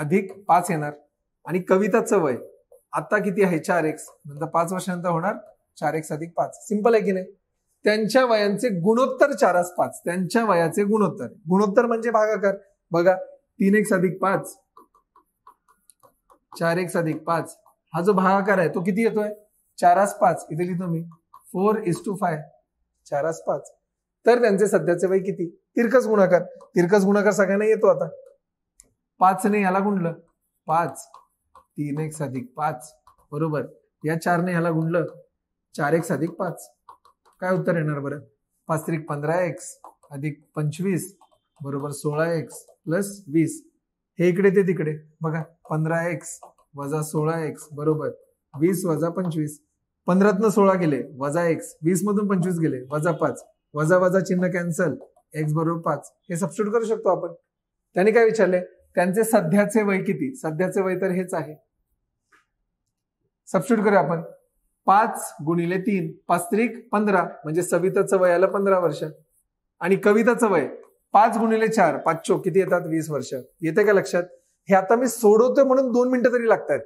अधिक पाच येणार आणि कविताचं वय आता किती आहे चार एक्स नंतर पाच वर्षानंतर होणार चार एक्स अधिक पाच सिंपल आहे की नाही त्यांच्या वयांचे गुणोत्तर चारास पाच त्यांच्या वयाचे गुणोत्तर गुणोत्तर म्हणजे भागाकार बघा तीन एक्स अधिक पाच चार एक्स अधिक पाच हा जो भागाकार आहे तो किती येतोय चारास पाच इथे लिहितो मी फोर इज टू फाय चारास पाच तर त्यांचे सध्याचे वय किती तिरकस गुणाकार तिरकस गुणाकार सगळ्यांना येतो आता पाच ने याला गुणलं पाच तीन एक साधिक पाच बरोबर या चारने ह्याला गुणलं चार एक साधिक पाच काय उत्तर येणार बरं पाच त्रिक पंधरा एक्स अधिक पंचवीस बरोबर सोळा एक्स प्लस वीस हे इकडे ते तिकडे बघा पंधरा एक्स वजा सोळा एक्स बरोबर वीस वजा पंचवीस पंधरातनं सोळा गेले वजा एक्स वीस मधून पंचवीस गेले वजा पाच वजा वजा चिन्ह कॅन्सल एक्स बरोबर पाच हे सबस्टिट्यूट करू शकतो आपण त्यांनी काय विचारले त्यांचे सध्याचे वय किती सध्याचे वय तर हेच आहे सबस्टिट्यूट करूया आपण पाच गुणिले तीन पाच त्रिक पंधरा म्हणजे सविताचं वय आलं पंधरा वर्ष आणि कविताचं वय पाच गुणिले चार पाच किती येतात वीस वर्ष येते का लक्षात हे आता मी सोडवतोय म्हणून दोन मिनिटं तरी आहेत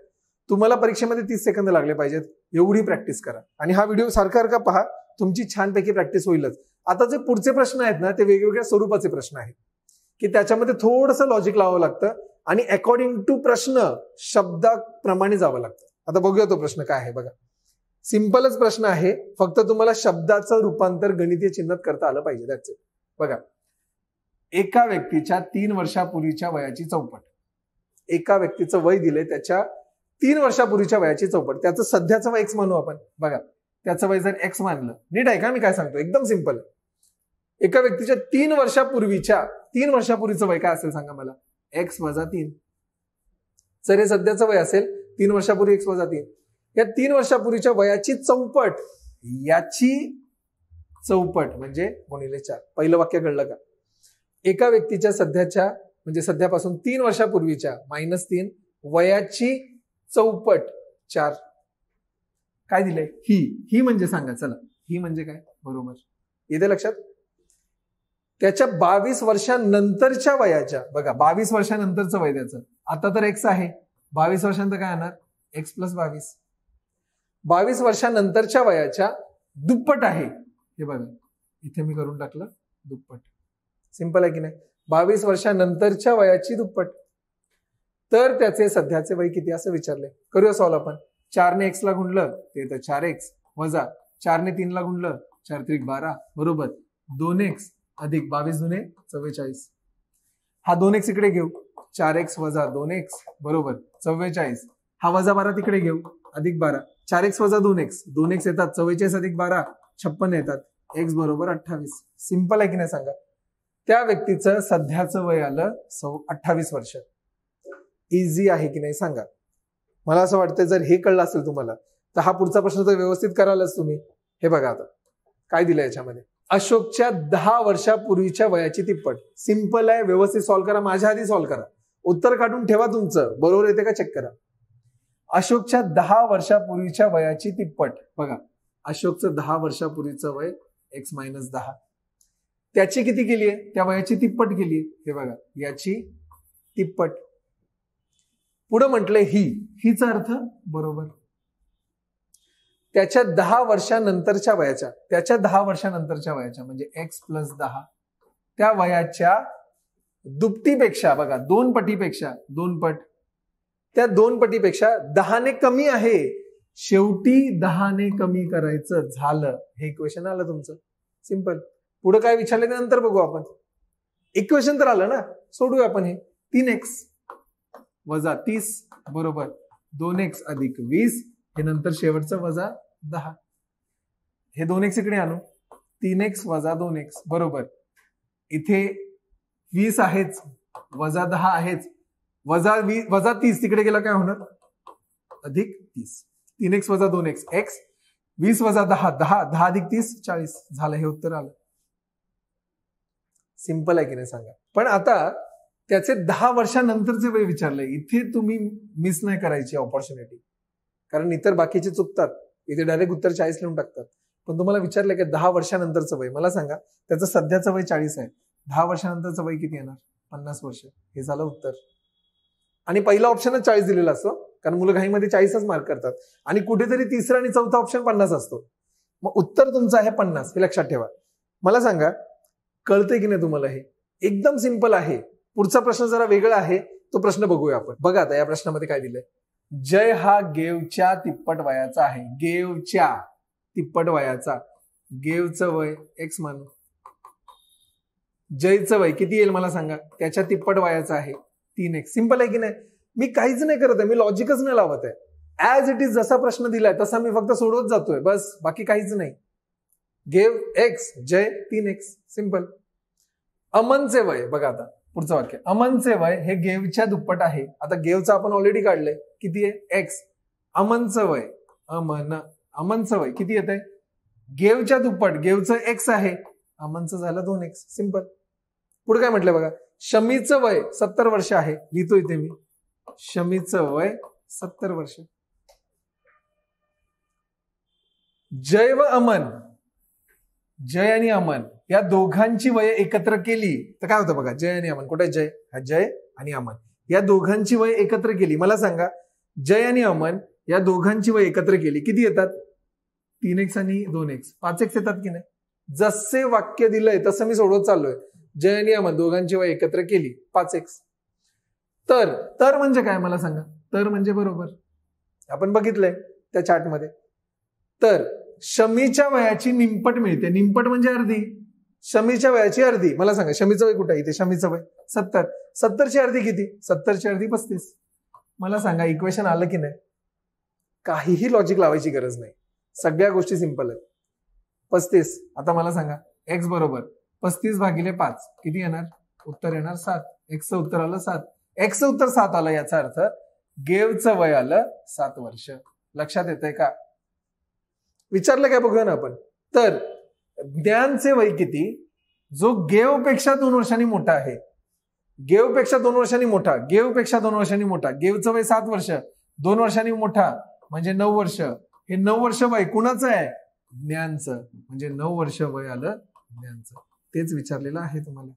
तुम्हाला परीक्षेमध्ये तीस सेकंद लागले पाहिजेत एवढी प्रॅक्टिस करा आणि हा व्हिडिओ सारखा का पहा तुमची छानपैकी प्रॅक्टिस होईलच आता जे पुढचे प्रश्न आहेत ना ते वेगवेगळ्या स्वरूपाचे प्रश्न आहेत की त्याच्यामध्ये थोडस लॉजिक लावावं लागतं आणि अकॉर्डिंग टू प्रश्न शब्दाप्रमाणे जावं लागतं आता बघूया तो प्रश्न काय आहे बघा सिंपलच प्रश्न आहे फक्त तुम्हाला शब्दाचं रूपांतर गणितीय चिन्हात करता आलं पाहिजे त्याचे बघा एका व्यक्तीच्या तीन वर्षापूर्वीच्या वयाची चौपट एका व्यक्तीचं वय दिले त्याच्या तीन वर्षापूर्वीच्या वयाची चौपट त्याचं सध्याचं वय एक्स मानू आपण बघा त्याचं वय जर एक्स मानलं नीट आहे का मी काय सांगतो एकदम सिंपल एका व्यक्तीच्या तीन वर्षापूर्वीच्या तीन वर्षापूर्वीचं वय काय असेल सांगा मला एक्स वजा तीन जर हे सध्याचं वय असेल तीन वर्षापूर्वी एक्स वजा तीन या तीन वर्षापूर्वीच्या वयाची चौपट याची चौपट म्हणजे गुणिले चार पहिलं वाक्य घडलं का एका व्यक्तीच्या सध्याच्या म्हणजे सध्यापासून तीन वर्षापूर्वीच्या मायनस तीन वयाची चौपट चार काय दिलंय ही ही म्हणजे सांगा चला ही म्हणजे काय बरोबर येते लक्षात त्याच्या बावीस वर्षानंतरच्या वयाच्या बघा बावीस वर्षानंतरचं वय त्याचं आता तर एक्स आहे बावीस वर्षांत काय येणार एक्स प्लस बावीस बावीस वर्षानंतरच्या वयाच्या दुप्पट आहे हे बघा इथे मी करून टाकलं दुप्पट सिंपल आहे की नाही बावीस वर्षानंतरच्या वयाची दुप्पट तर त्याचे सध्याचे वय किती असं विचारले करूया सॉल्व आपण चारने एक्स ला गुणलं ते तर चार एक्स वजा चारने तीन ला गुंडलं चार त्रिक बारा बरोबर दोन एक्स अधिक बावीस जुने चव्वेचाळीस हा दोन एक्स इकडे घेऊ चार एक्स वजा दोन एक्स बरोबर चव्वेचाळीस हा वजा बारा तिकडे घेऊ अधिक बारा चार एक्स वजा दोन एक्स दोन एक्स येतात चव्वेचाळीस अधिक बारा छप्पन येतात एक्स बरोबर अठ्ठावीस सिंपल आहे की नाही सांगा त्या व्यक्तीचं सध्याचं वय आलं सौ अठ्ठावीस वर्ष इझी आहे की नाही सांगा मला असं वाटतं जर हे कळलं असेल तुम्हाला तर हा पुढचा प्रश्न तर व्यवस्थित करालच तुम्ही हे बघा आता काय दिलं याच्यामध्ये अशोकच्या दहा वर्षापूर्वीच्या वयाची तिप्पट सिंपल आहे व्यवस्थित सॉल्व्ह करा माझ्या आधी सॉल्व्ह करा उत्तर काढून ठेवा तुमचं बरोबर येते का चेक करा अशोकच्या दहा वर्षापूर्वीच्या वयाची तिप्पट बघा अशोकचं दहा वर्षापूर्वीचं वय एक्स मायनस दहा त्याची किती केली आहे त्या वयाची तिप्पट केली हे बघा याची तिप्पट पुढं म्हटले ही हिचा अर्थ बरोबर त्याच्या दहा वर्षानंतरच्या वयाच्या त्याच्या दहा वर्षानंतरच्या वयाच्या म्हणजे एक्स प्लस दहा त्या वयाच्या दुपटीपेक्षा बघा दोन पटीपेक्षा दोन पट त्या दोन पटीपेक्षा दहाने कमी आहे शेवटी दहाने कमी करायचं झालं हे क्वेश्चन आलं तुमचं सिंपल पुढे काय विचारलं ते नंतर बघू आपण इक्वेशन तर आलं ना सोडूया आपण हे तीन एक्स वजा तीस बरोबर दोन एक्स अधिक वीस हे नंतर शेवटचं वजा दहा हे दोन एक्स इकडे आणू तीन एक्स वजा दोन एक्स बरोबर इथे वीस आहेच वजा दहा आहेच वजा वीस वजा तीस तिकडे गेला काय होणार अधिक तीस तीन एक्स वजा दोन एक्स एक्स वीस वजा दहा दहा दहा अधिक तीस चाळीस झालं हे उत्तर आलं सिम्पल आहे की नाही सांगा पण आता त्याचे दहा वर्षानंतरचे वय विचारले इथे तुम्ही मिस नाही करायची ऑपॉर्च्युनिटी कारण इतर बाकीचे चुकतात इथे डायरेक्ट उत्तर चाळीस लिहून टाकतात पण तुम्हाला विचारलं की दहा वर्षानंतरचं वय मला सांगा त्याचं सध्याचं वय चाळीस आहे दहा वर्षानंतरचं वय किती येणार पन्नास वर्ष हे झालं उत्तर आणि पहिला ऑप्शनच चाळीस दिलेला असतो कारण मुलं घाईमध्ये चाळीसच मार्क करतात आणि कुठेतरी तिसरा आणि चौथा ऑप्शन पन्नास असतो मग उत्तर तुमचं आहे पन्नास हे लक्षात ठेवा मला सांगा कळतंय की नाही तुम्हाला हे एकदम सिंपल आहे पुढचा प्रश्न जरा वेगळा आहे तो प्रश्न बघूया आपण बघा आता या प्रश्नामध्ये काय दिलंय जय हा गेवच्या तिप्पट वयाचा आहे गेवच्या तिप्पट वयाचा गेवचं वय एक्स मान जयचं वय किती येईल मला सांगा त्याच्या तिप्पट वयाचा आहे तीन एक्स सिंपल आहे की नाही मी काहीच नाही करत आहे मी लॉजिकच नाही लावत आहे ऍज इट इज जसा प्रश्न दिलाय तसा मी फक्त सोडवत जातोय बस बाकी काहीच नाही गेव एक्स जय तीन एक्स सिंपल अमनचे वय बघा आता पुढचं वाक्य अमनचे वय हे गेवच्या दुप्पट आहे आता गेवचं आपण ऑलरेडी काढलंय किती आहे एक्स अमनचं वय अमन अमनचं वय किती येत आहे गेवच्या दुप्पट गेवचं एक्स आहे अमनचं झालं दोन एक्स सिंपल पुढे काय म्हटलंय बघा शमीचं वय सत्तर वर्ष आहे लिहितो इथे मी शमीचं वय सत्तर वर्ष जैव अमन जय आणि अमन या दोघांची वय एकत्र केली तर काय होतं बघा जय आणि अमन कुठे जय हा जय आणि अमन या दोघांची वय एकत्र केली मला सांगा जय आणि अमन या दोघांची वय एकत्र केली किती येतात तीन एक्स आणि दोन एक्स पाच एक्स येतात की नाही जसे वाक्य दिलंय तसं मी सोडवत चाललोय जय आणि अमन दोघांची वय एकत्र केली पाच एक्स तर तर म्हणजे काय मला सांगा तर म्हणजे बरोबर आपण बघितलंय त्या चार्टमध्ये तर शमीच्या वयाची निंपट मिळते निंपट म्हणजे अर्धी शमीच्या वयाची अर्धी मला सांगा शमीचं वय कुठं इथे शमीचं वय सत्तर सत्तरची अर्धी किती सत्तरची अर्धी पस्तीस मला सांगा इक्वेशन आलं की नाही काहीही लॉजिक लावायची गरज नाही सगळ्या गोष्टी सिंपल आहेत पस्तीस आता मला सांगा एक्स बरोबर पस्तीस भागिले पाच किती येणार उत्तर येणार सात एक्स उत्तर आलं सात एक्स उत्तर सात आलं याचा अर्थ गेवचं वय आलं सात वर्ष लक्षात येतंय का विचारलं काय बघूया ना आपण तर ज्ञानचे वय किती जो गेवपेक्षा दोन वर्षांनी मोठा आहे गेवपेक्षा दोन वर्षांनी मोठा गेवपेक्षा दोन वर्षांनी मोठा गेवचं वय सात वर्ष दोन वर्षांनी मोठा म्हणजे नऊ वर्ष हे नऊ वर्ष वय कुणाचं आहे ज्ञानचं म्हणजे नऊ वर्ष वय आलं ज्ञानचं तेच विचारलेलं आहे तुम्हाला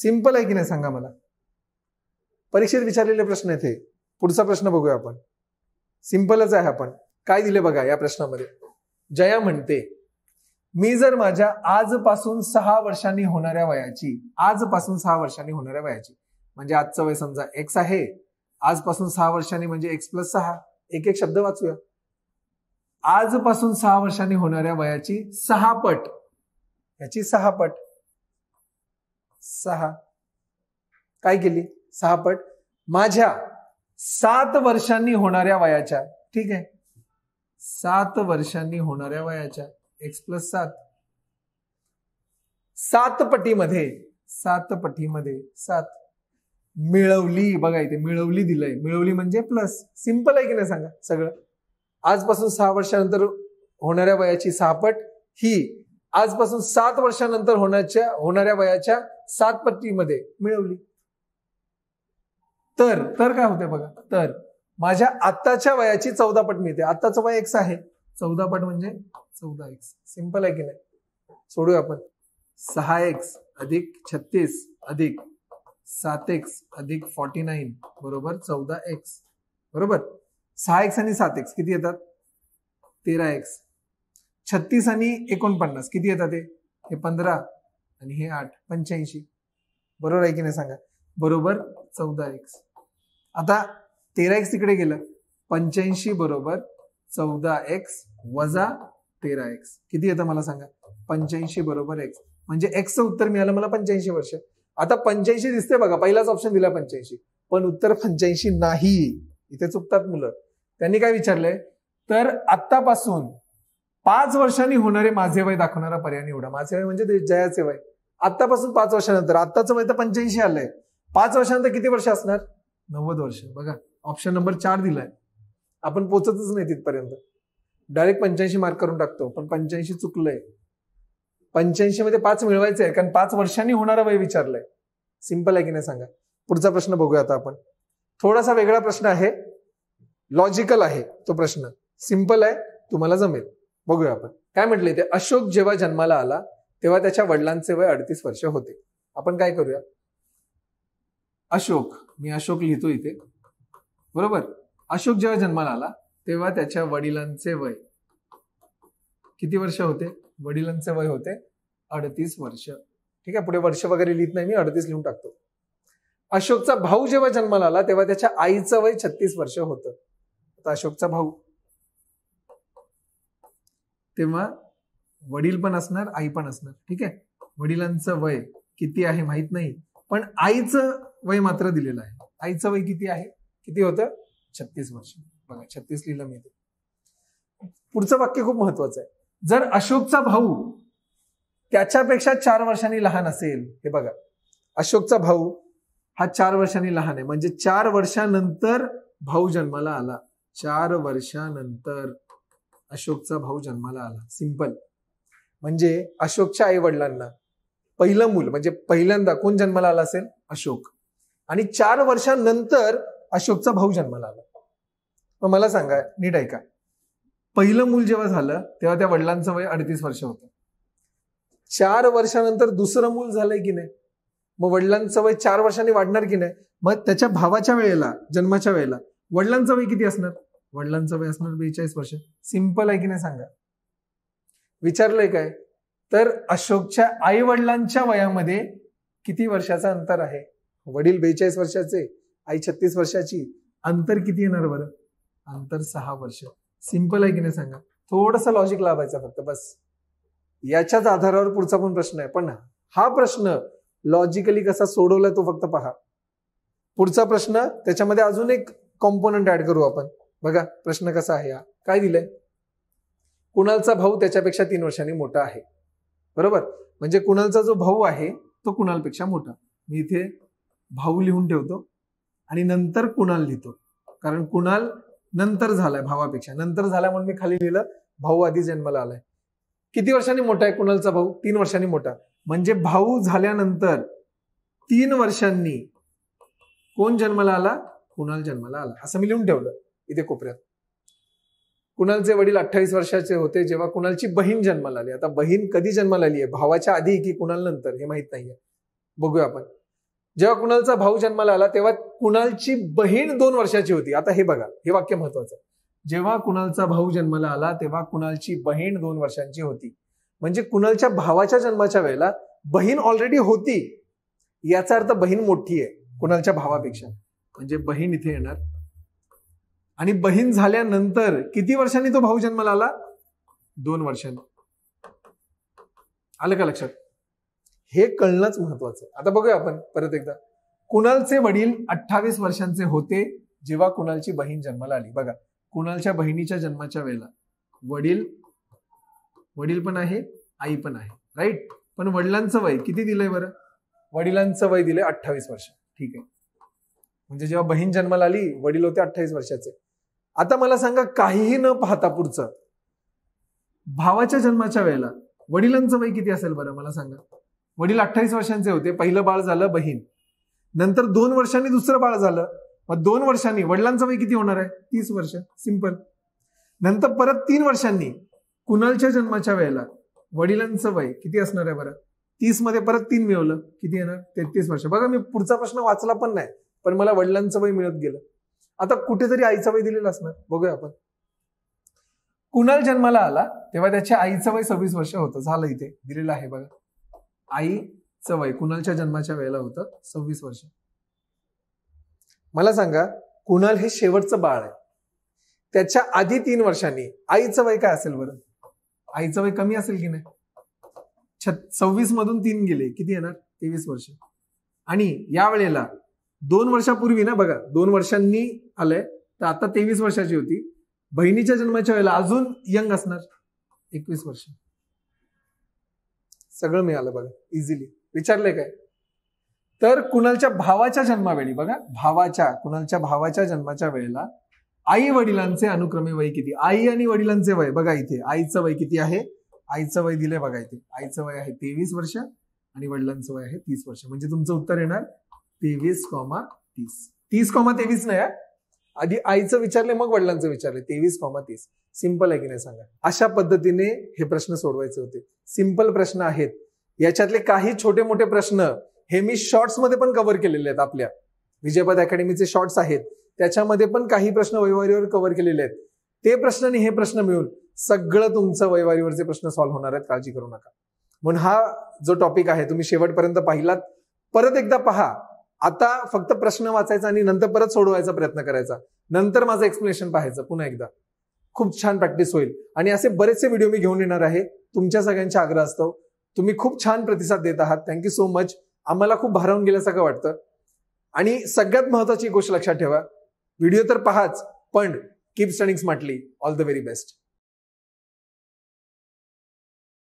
सिंपल आहे की नाही सांगा मला परीक्षेत विचारलेले प्रश्न आहेत हे पुढचा प्रश्न बघूया आपण सिंपलच आहे आपण काय दिले बघा या प्रश्नामध्ये जया म्हणते मी जर माझ्या आजपासून सहा वर्षांनी होणाऱ्या वयाची आजपासून सहा वर्षांनी होणाऱ्या वयाची म्हणजे आजचं वय समजा एक्स आहे आजपासून सहा वर्षांनी म्हणजे एक्स प्लस सहा एक एक शब्द वाचूया आजपासून सहा वर्षांनी होणाऱ्या वयाची सहा पट याची सहा पट सहा काय केली सहा पट माझ्या सात वर्षांनी होणाऱ्या वयाच्या ठीक आहे सात वर्षांनी होणाऱ्या वयाच्या एक्स प्लस सात सात पटीमध्ये सात पटीमध्ये सात मिळवली बघा इथे मिळवली दिलंय मिळवली म्हणजे प्लस सिंपल आहे की नाही सांगा सगळं आजपासून सहा वर्षानंतर होणाऱ्या वयाची सहापट ही आजपासून सात वर्षानंतर होण्याच्या होणाऱ्या वयाच्या सात पट्टीमध्ये मिळवली तर तर काय होते बघा तर माझ्या आत्ताच्या वयाची चौदा पट मिळते आत्ताचं वय एक्स आहे चौदा पट म्हणजे चौदा एक्स सिंपल आहे की नाही सोडूया आपण सहा एक्स अधिक छत्तीस अधिक सात एक्स अधिक फॉर्टी नाईन बरोबर चौदा एक्स बरोबर सहा एक्स आणि सात एक्स किती येतात तेरा एक्स छत्तीस आणि एकोणपन्नास किती येतात हे पंधरा आणि हे आठ पंच्याऐंशी बरोबर आहे की नाही सांगा बरोबर चौदा एक्स आता तेरा एक्स तिकडे गेलं पंच्याऐंशी बरोबर चौदा एक्स वजा तेरा एक्स किती येतं मला सांगा पंच्याऐंशी बरोबर एक्स म्हणजे एक्सचं उत्तर मिळालं मला पंच्याऐंशी वर्ष आता पंच्याऐंशी दिसते बघा पहिलाच ऑप्शन दिला पंच्याऐंशी पण उत्तर पंच्याऐंशी नाही इथे चुकतात मुलं त्यांनी काय विचारलंय तर आत्तापासून पाच वर्षांनी होणारे माझे वय दाखवणारा पर्याय निवडा माझे वय म्हणजे जयाचे वय आत्तापासून पाच वर्षानंतर आत्ताचं वय तर पंच्याऐंशी आलंय पाच वर्षानंतर किती वर्ष असणार नव्वद वर्ष बघा ऑप्शन नंबर चार दिलाय आपण पोचतच नाही तिथपर्यंत डायरेक्ट पंच्याऐंशी मार्क करून टाकतो पण पंच्याऐंशी चुकलंय पंच्याऐंशी मध्ये पाच मिळवायचे आहे कारण पाच वर्षांनी होणारा वय विचारलंय सिंपल आहे की नाही सांगा पुढचा प्रश्न बघूया आता आपण थोडासा वेगळा प्रश्न आहे लॉजिकल आहे तो प्रश्न सिंपल आहे तुम्हाला जमेल बघूया आपण काय म्हटले ते अशोक जेव्हा जन्माला आला तेव्हा त्याच्या वडिलांचे वय अडतीस वर्ष होते आपण काय करूया अशोक मी अशोक लिहितो इथे बरोबर अशोक जेव्हा जन्माला आला तेव्हा त्याच्या वडिलांचे वय किती वर्ष होते वडिलांचे वय होते अडतीस वर्ष ठीक आहे पुढे वर्ष वगैरे लिहित नाही मी अडतीस लिहून टाकतो अशोकचा भाऊ जेव्हा जन्माला आला तेव्हा त्याच्या आईचं वय छत्तीस वर्ष होतं आता अशोकचा भाऊ तेव्हा वडील पण असणार आई पण असणार ठीक आहे वडिलांचं वय किती आहे माहित नाही पण आईचं वय मात्र दिलेलं आहे आईचं वय किती आहे किती होतं छत्तीस वर्ष बघा छत्तीस लिहिलं मी पुढचं वाक्य खूप महत्वाचं आहे जर अशोकचा भाऊ त्याच्यापेक्षा चार वर्षांनी लहान असेल हे बघा अशोकचा भाऊ हा चार वर्षांनी लहान आहे म्हणजे चार वर्षानंतर भाऊ जन्माला आला चार वर्षानंतर अशोकचा भाऊ जन्माला आला सिंपल म्हणजे अशोकच्या आई वडिलांना पहिलं मूल म्हणजे पहिल्यांदा कोण जन्माला आला असेल अशोक आणि चार वर्षानंतर अशोकचा भाऊ जन्माला आला मग मला सांगा नीट ऐका पहिलं मूल जेव्हा झालं तेव्हा त्या वडिलांचं वय अडतीस वर्ष होतं चार वर्षानंतर दुसरं मूल झालंय की नाही मग वडिलांचं वय चार वर्षांनी वाढणार की नाही मग त्याच्या भावाच्या वेळेला जन्माच्या वेळेला वडिलांचं वय किती असणार वडिलांचं वय असणार बेचाळीस वर्ष सिंपल आहे की नाही सांगा विचारलंय काय तर अशोकच्या आई वडिलांच्या वयामध्ये किती वर्षाचा अंतर आहे वडील बेचाळीस वर्षाचे आई छत्तीस वर्षाची अंतर किती येणार बरं अंतर सहा वर्ष सिंपल आहे की नाही सांगा थोडासा लॉजिक लावायचा फक्त बस याच्याच आधारावर पुढचा पण प्रश्न आहे पण हा प्रश्न लॉजिकली कसा सोडवलाय तो फक्त पहा पुढचा प्रश्न त्याच्यामध्ये अजून एक कॉम्पोनंट ऍड करू आपण बघा प्रश्न कसा आहे हा काय दिलंय कुणालचा भाऊ त्याच्यापेक्षा तीन वर्षांनी मोठा आहे बरोबर म्हणजे कुणालचा जो भाऊ आहे तो कुणालपेक्षा मोठा मी इथे भाऊ लिहून ठेवतो आणि नंतर कुणाल लिहितो कारण कुणाल नंतर झालाय भावापेक्षा नंतर झाला म्हणून मी खाली लिहिलं भाऊ आधी जन्माला आलाय किती वर्षांनी मोठा आहे कुणालचा भाऊ तीन वर्षांनी मोठा म्हणजे भाऊ झाल्यानंतर तीन वर्षांनी कोण जन्माला आला कुणाल जन्माला आला असं मी लिहून ठेवलं इथे कोपऱ्यात कुणालचे वडील अठ्ठावीस वर्षाचे होते जेव्हा कुणालची बहीण जन्माला आली आता बहीण कधी जन्माला आली आहे भावाच्या आधी की कुणाल नंतर हे माहित नाहीये बघूया आपण जेव्हा कुणालचा भाऊ जन्माला आला तेव्हा कुणालची बहीण दोन वर्षाची होती आता हे बघा हे वाक्य महत्वाचं आहे जेव्हा कुणालचा भाऊ जन्माला आला तेव्हा कुणालची बहीण दोन वर्षांची होती म्हणजे कुणालच्या भावाच्या जन्माच्या वेळेला बहीण ऑलरेडी होती याचा अर्थ बहीण मोठी आहे कुणालच्या भावापेक्षा म्हणजे बहीण इथे येणार आणि बहीण झाल्यानंतर किती वर्षांनी तो भाऊ जन्माला आला दोन वर्षांनी आलं का लक्षात हे कळणंच महत्वाचं आहे आता बघूया आपण परत एकदा कुणालचे वडील अठ्ठावीस वर्षांचे होते जेव्हा कुणालची बहीण जन्माला आली बघा कुणालच्या बहिणीच्या जन्माच्या वेळेला वडील वडील पण आहे आई पण आहे राईट पण वडिलांचं वय किती दिलंय बरं वडिलांचं वय दिलंय अठ्ठावीस वर्ष ठीक आहे म्हणजे जेव्हा बहीण जन्माला आली वडील होते अठ्ठावीस वर्षाचे आता मला सांगा काहीही न पाहता पुढचं भावाच्या जन्माच्या वेळेला वडिलांचं वय किती असेल बरं मला सांगा वडील अठ्ठावीस वर्षांचे होते पहिलं बाळ झालं बहीण नंतर दोन वर्षांनी दुसरं बाळ झालं मग दोन वर्षांनी वडिलांचं वय किती होणार आहे तीस वर्ष सिंपल नंतर परत तीन वर्षांनी कुणालच्या जन्माच्या वेळेला वडिलांचं वय किती असणार आहे बरं तीस मध्ये परत तीन मिळवलं किती येणार तेहतीस वर्ष बघा मी पुढचा प्रश्न वाचला पण नाही पण मला वडिलांचं वय मिळत गेलं आता कुठेतरी आईचं वय दिलेलं असणार बघूया आपण कुणाल जन्माला आला तेव्हा त्याच्या आईचं वय सव्वीस वर्ष होतं झालं इथे दिलेलं आहे बघा आईचं वय कुणालच्या जन्माच्या वेळेला होतं सव्वीस वर्ष मला सांगा कुणाल हे शेवटचं बाळ आहे त्याच्या आधी तीन वर्षांनी आईचं वय काय असेल बरं आईचं वय कमी असेल की नाही छ सव्वीस मधून तीन गेले किती येणार तेवीस वर्ष आणि या वेळेला दोन वर्षापूर्वी ना बघा दोन वर्षांनी आलंय तर आता तेवीस वर्षाची होती बहिणीच्या जन्माच्या वेळेला अजून यंग असणार एकवीस वर्ष सगळं मिळालं बघा इझिली विचारले काय तर कुणालच्या भावाच्या जन्मावेळी बघा भावाच्या कुणालच्या भावाच्या जन्माच्या वेळेला आई वडिलांचे अनुक्रमे वय किती आई आणि वडिलांचे वय बघा इथे आईचं वय किती आहे आईचं वय दिले बघा इथे आईचं वय आहे तेवीस वर्ष आणि वडिलांचं वय आहे तीस वर्ष म्हणजे तुमचं उत्तर येणार तेवीस कॉमा तीस तीस कॉमा तेवीस नाही आधी आईचं विचारले मग वडिलांचं विचारले तेवीस कॉमा तीस सिंपल आहे की नाही सांगा अशा पद्धतीने हे प्रश्न सोडवायचे होते सिंपल प्रश्न आहेत याच्यातले काही छोटे मोठे प्रश्न हे मी शॉर्ट्स मध्ये पण कव्हर केलेले आहेत आपल्या विजयपद अकॅडमीचे शॉर्ट्स आहेत त्याच्यामध्ये पण काही प्रश्न वैवारीवर कव्हर केलेले आहेत ते प्रश्न आणि हे प्रश्न मिळून सगळं तुमचं वैवारीवरचे प्रश्न सॉल्व्ह होणार आहेत काळजी करू नका म्हणून हा जो टॉपिक आहे तुम्ही शेवटपर्यंत पाहिलात परत एकदा पहा आता फक्त प्रश्न वाचायचा आणि नंतर परत सोडवायचा प्रयत्न करायचा नंतर माझं एक्सप्लेनेशन पाहायचं पुन्हा एकदा खूप छान प्रॅक्टिस होईल आणि असे बरेचसे व्हिडिओ मी घेऊन येणार आहे तुमच्या सगळ्यांच्या आग्रह असतो तुम्ही खूप छान प्रतिसाद देत आहात थँक्यू सो मच आम्हाला खूप भारावून गेल्यासारखं वाटतं आणि सगळ्यात महत्वाची गोष्ट लक्षात ठेवा व्हिडिओ तर पहाच पण keep studying smartly all the very best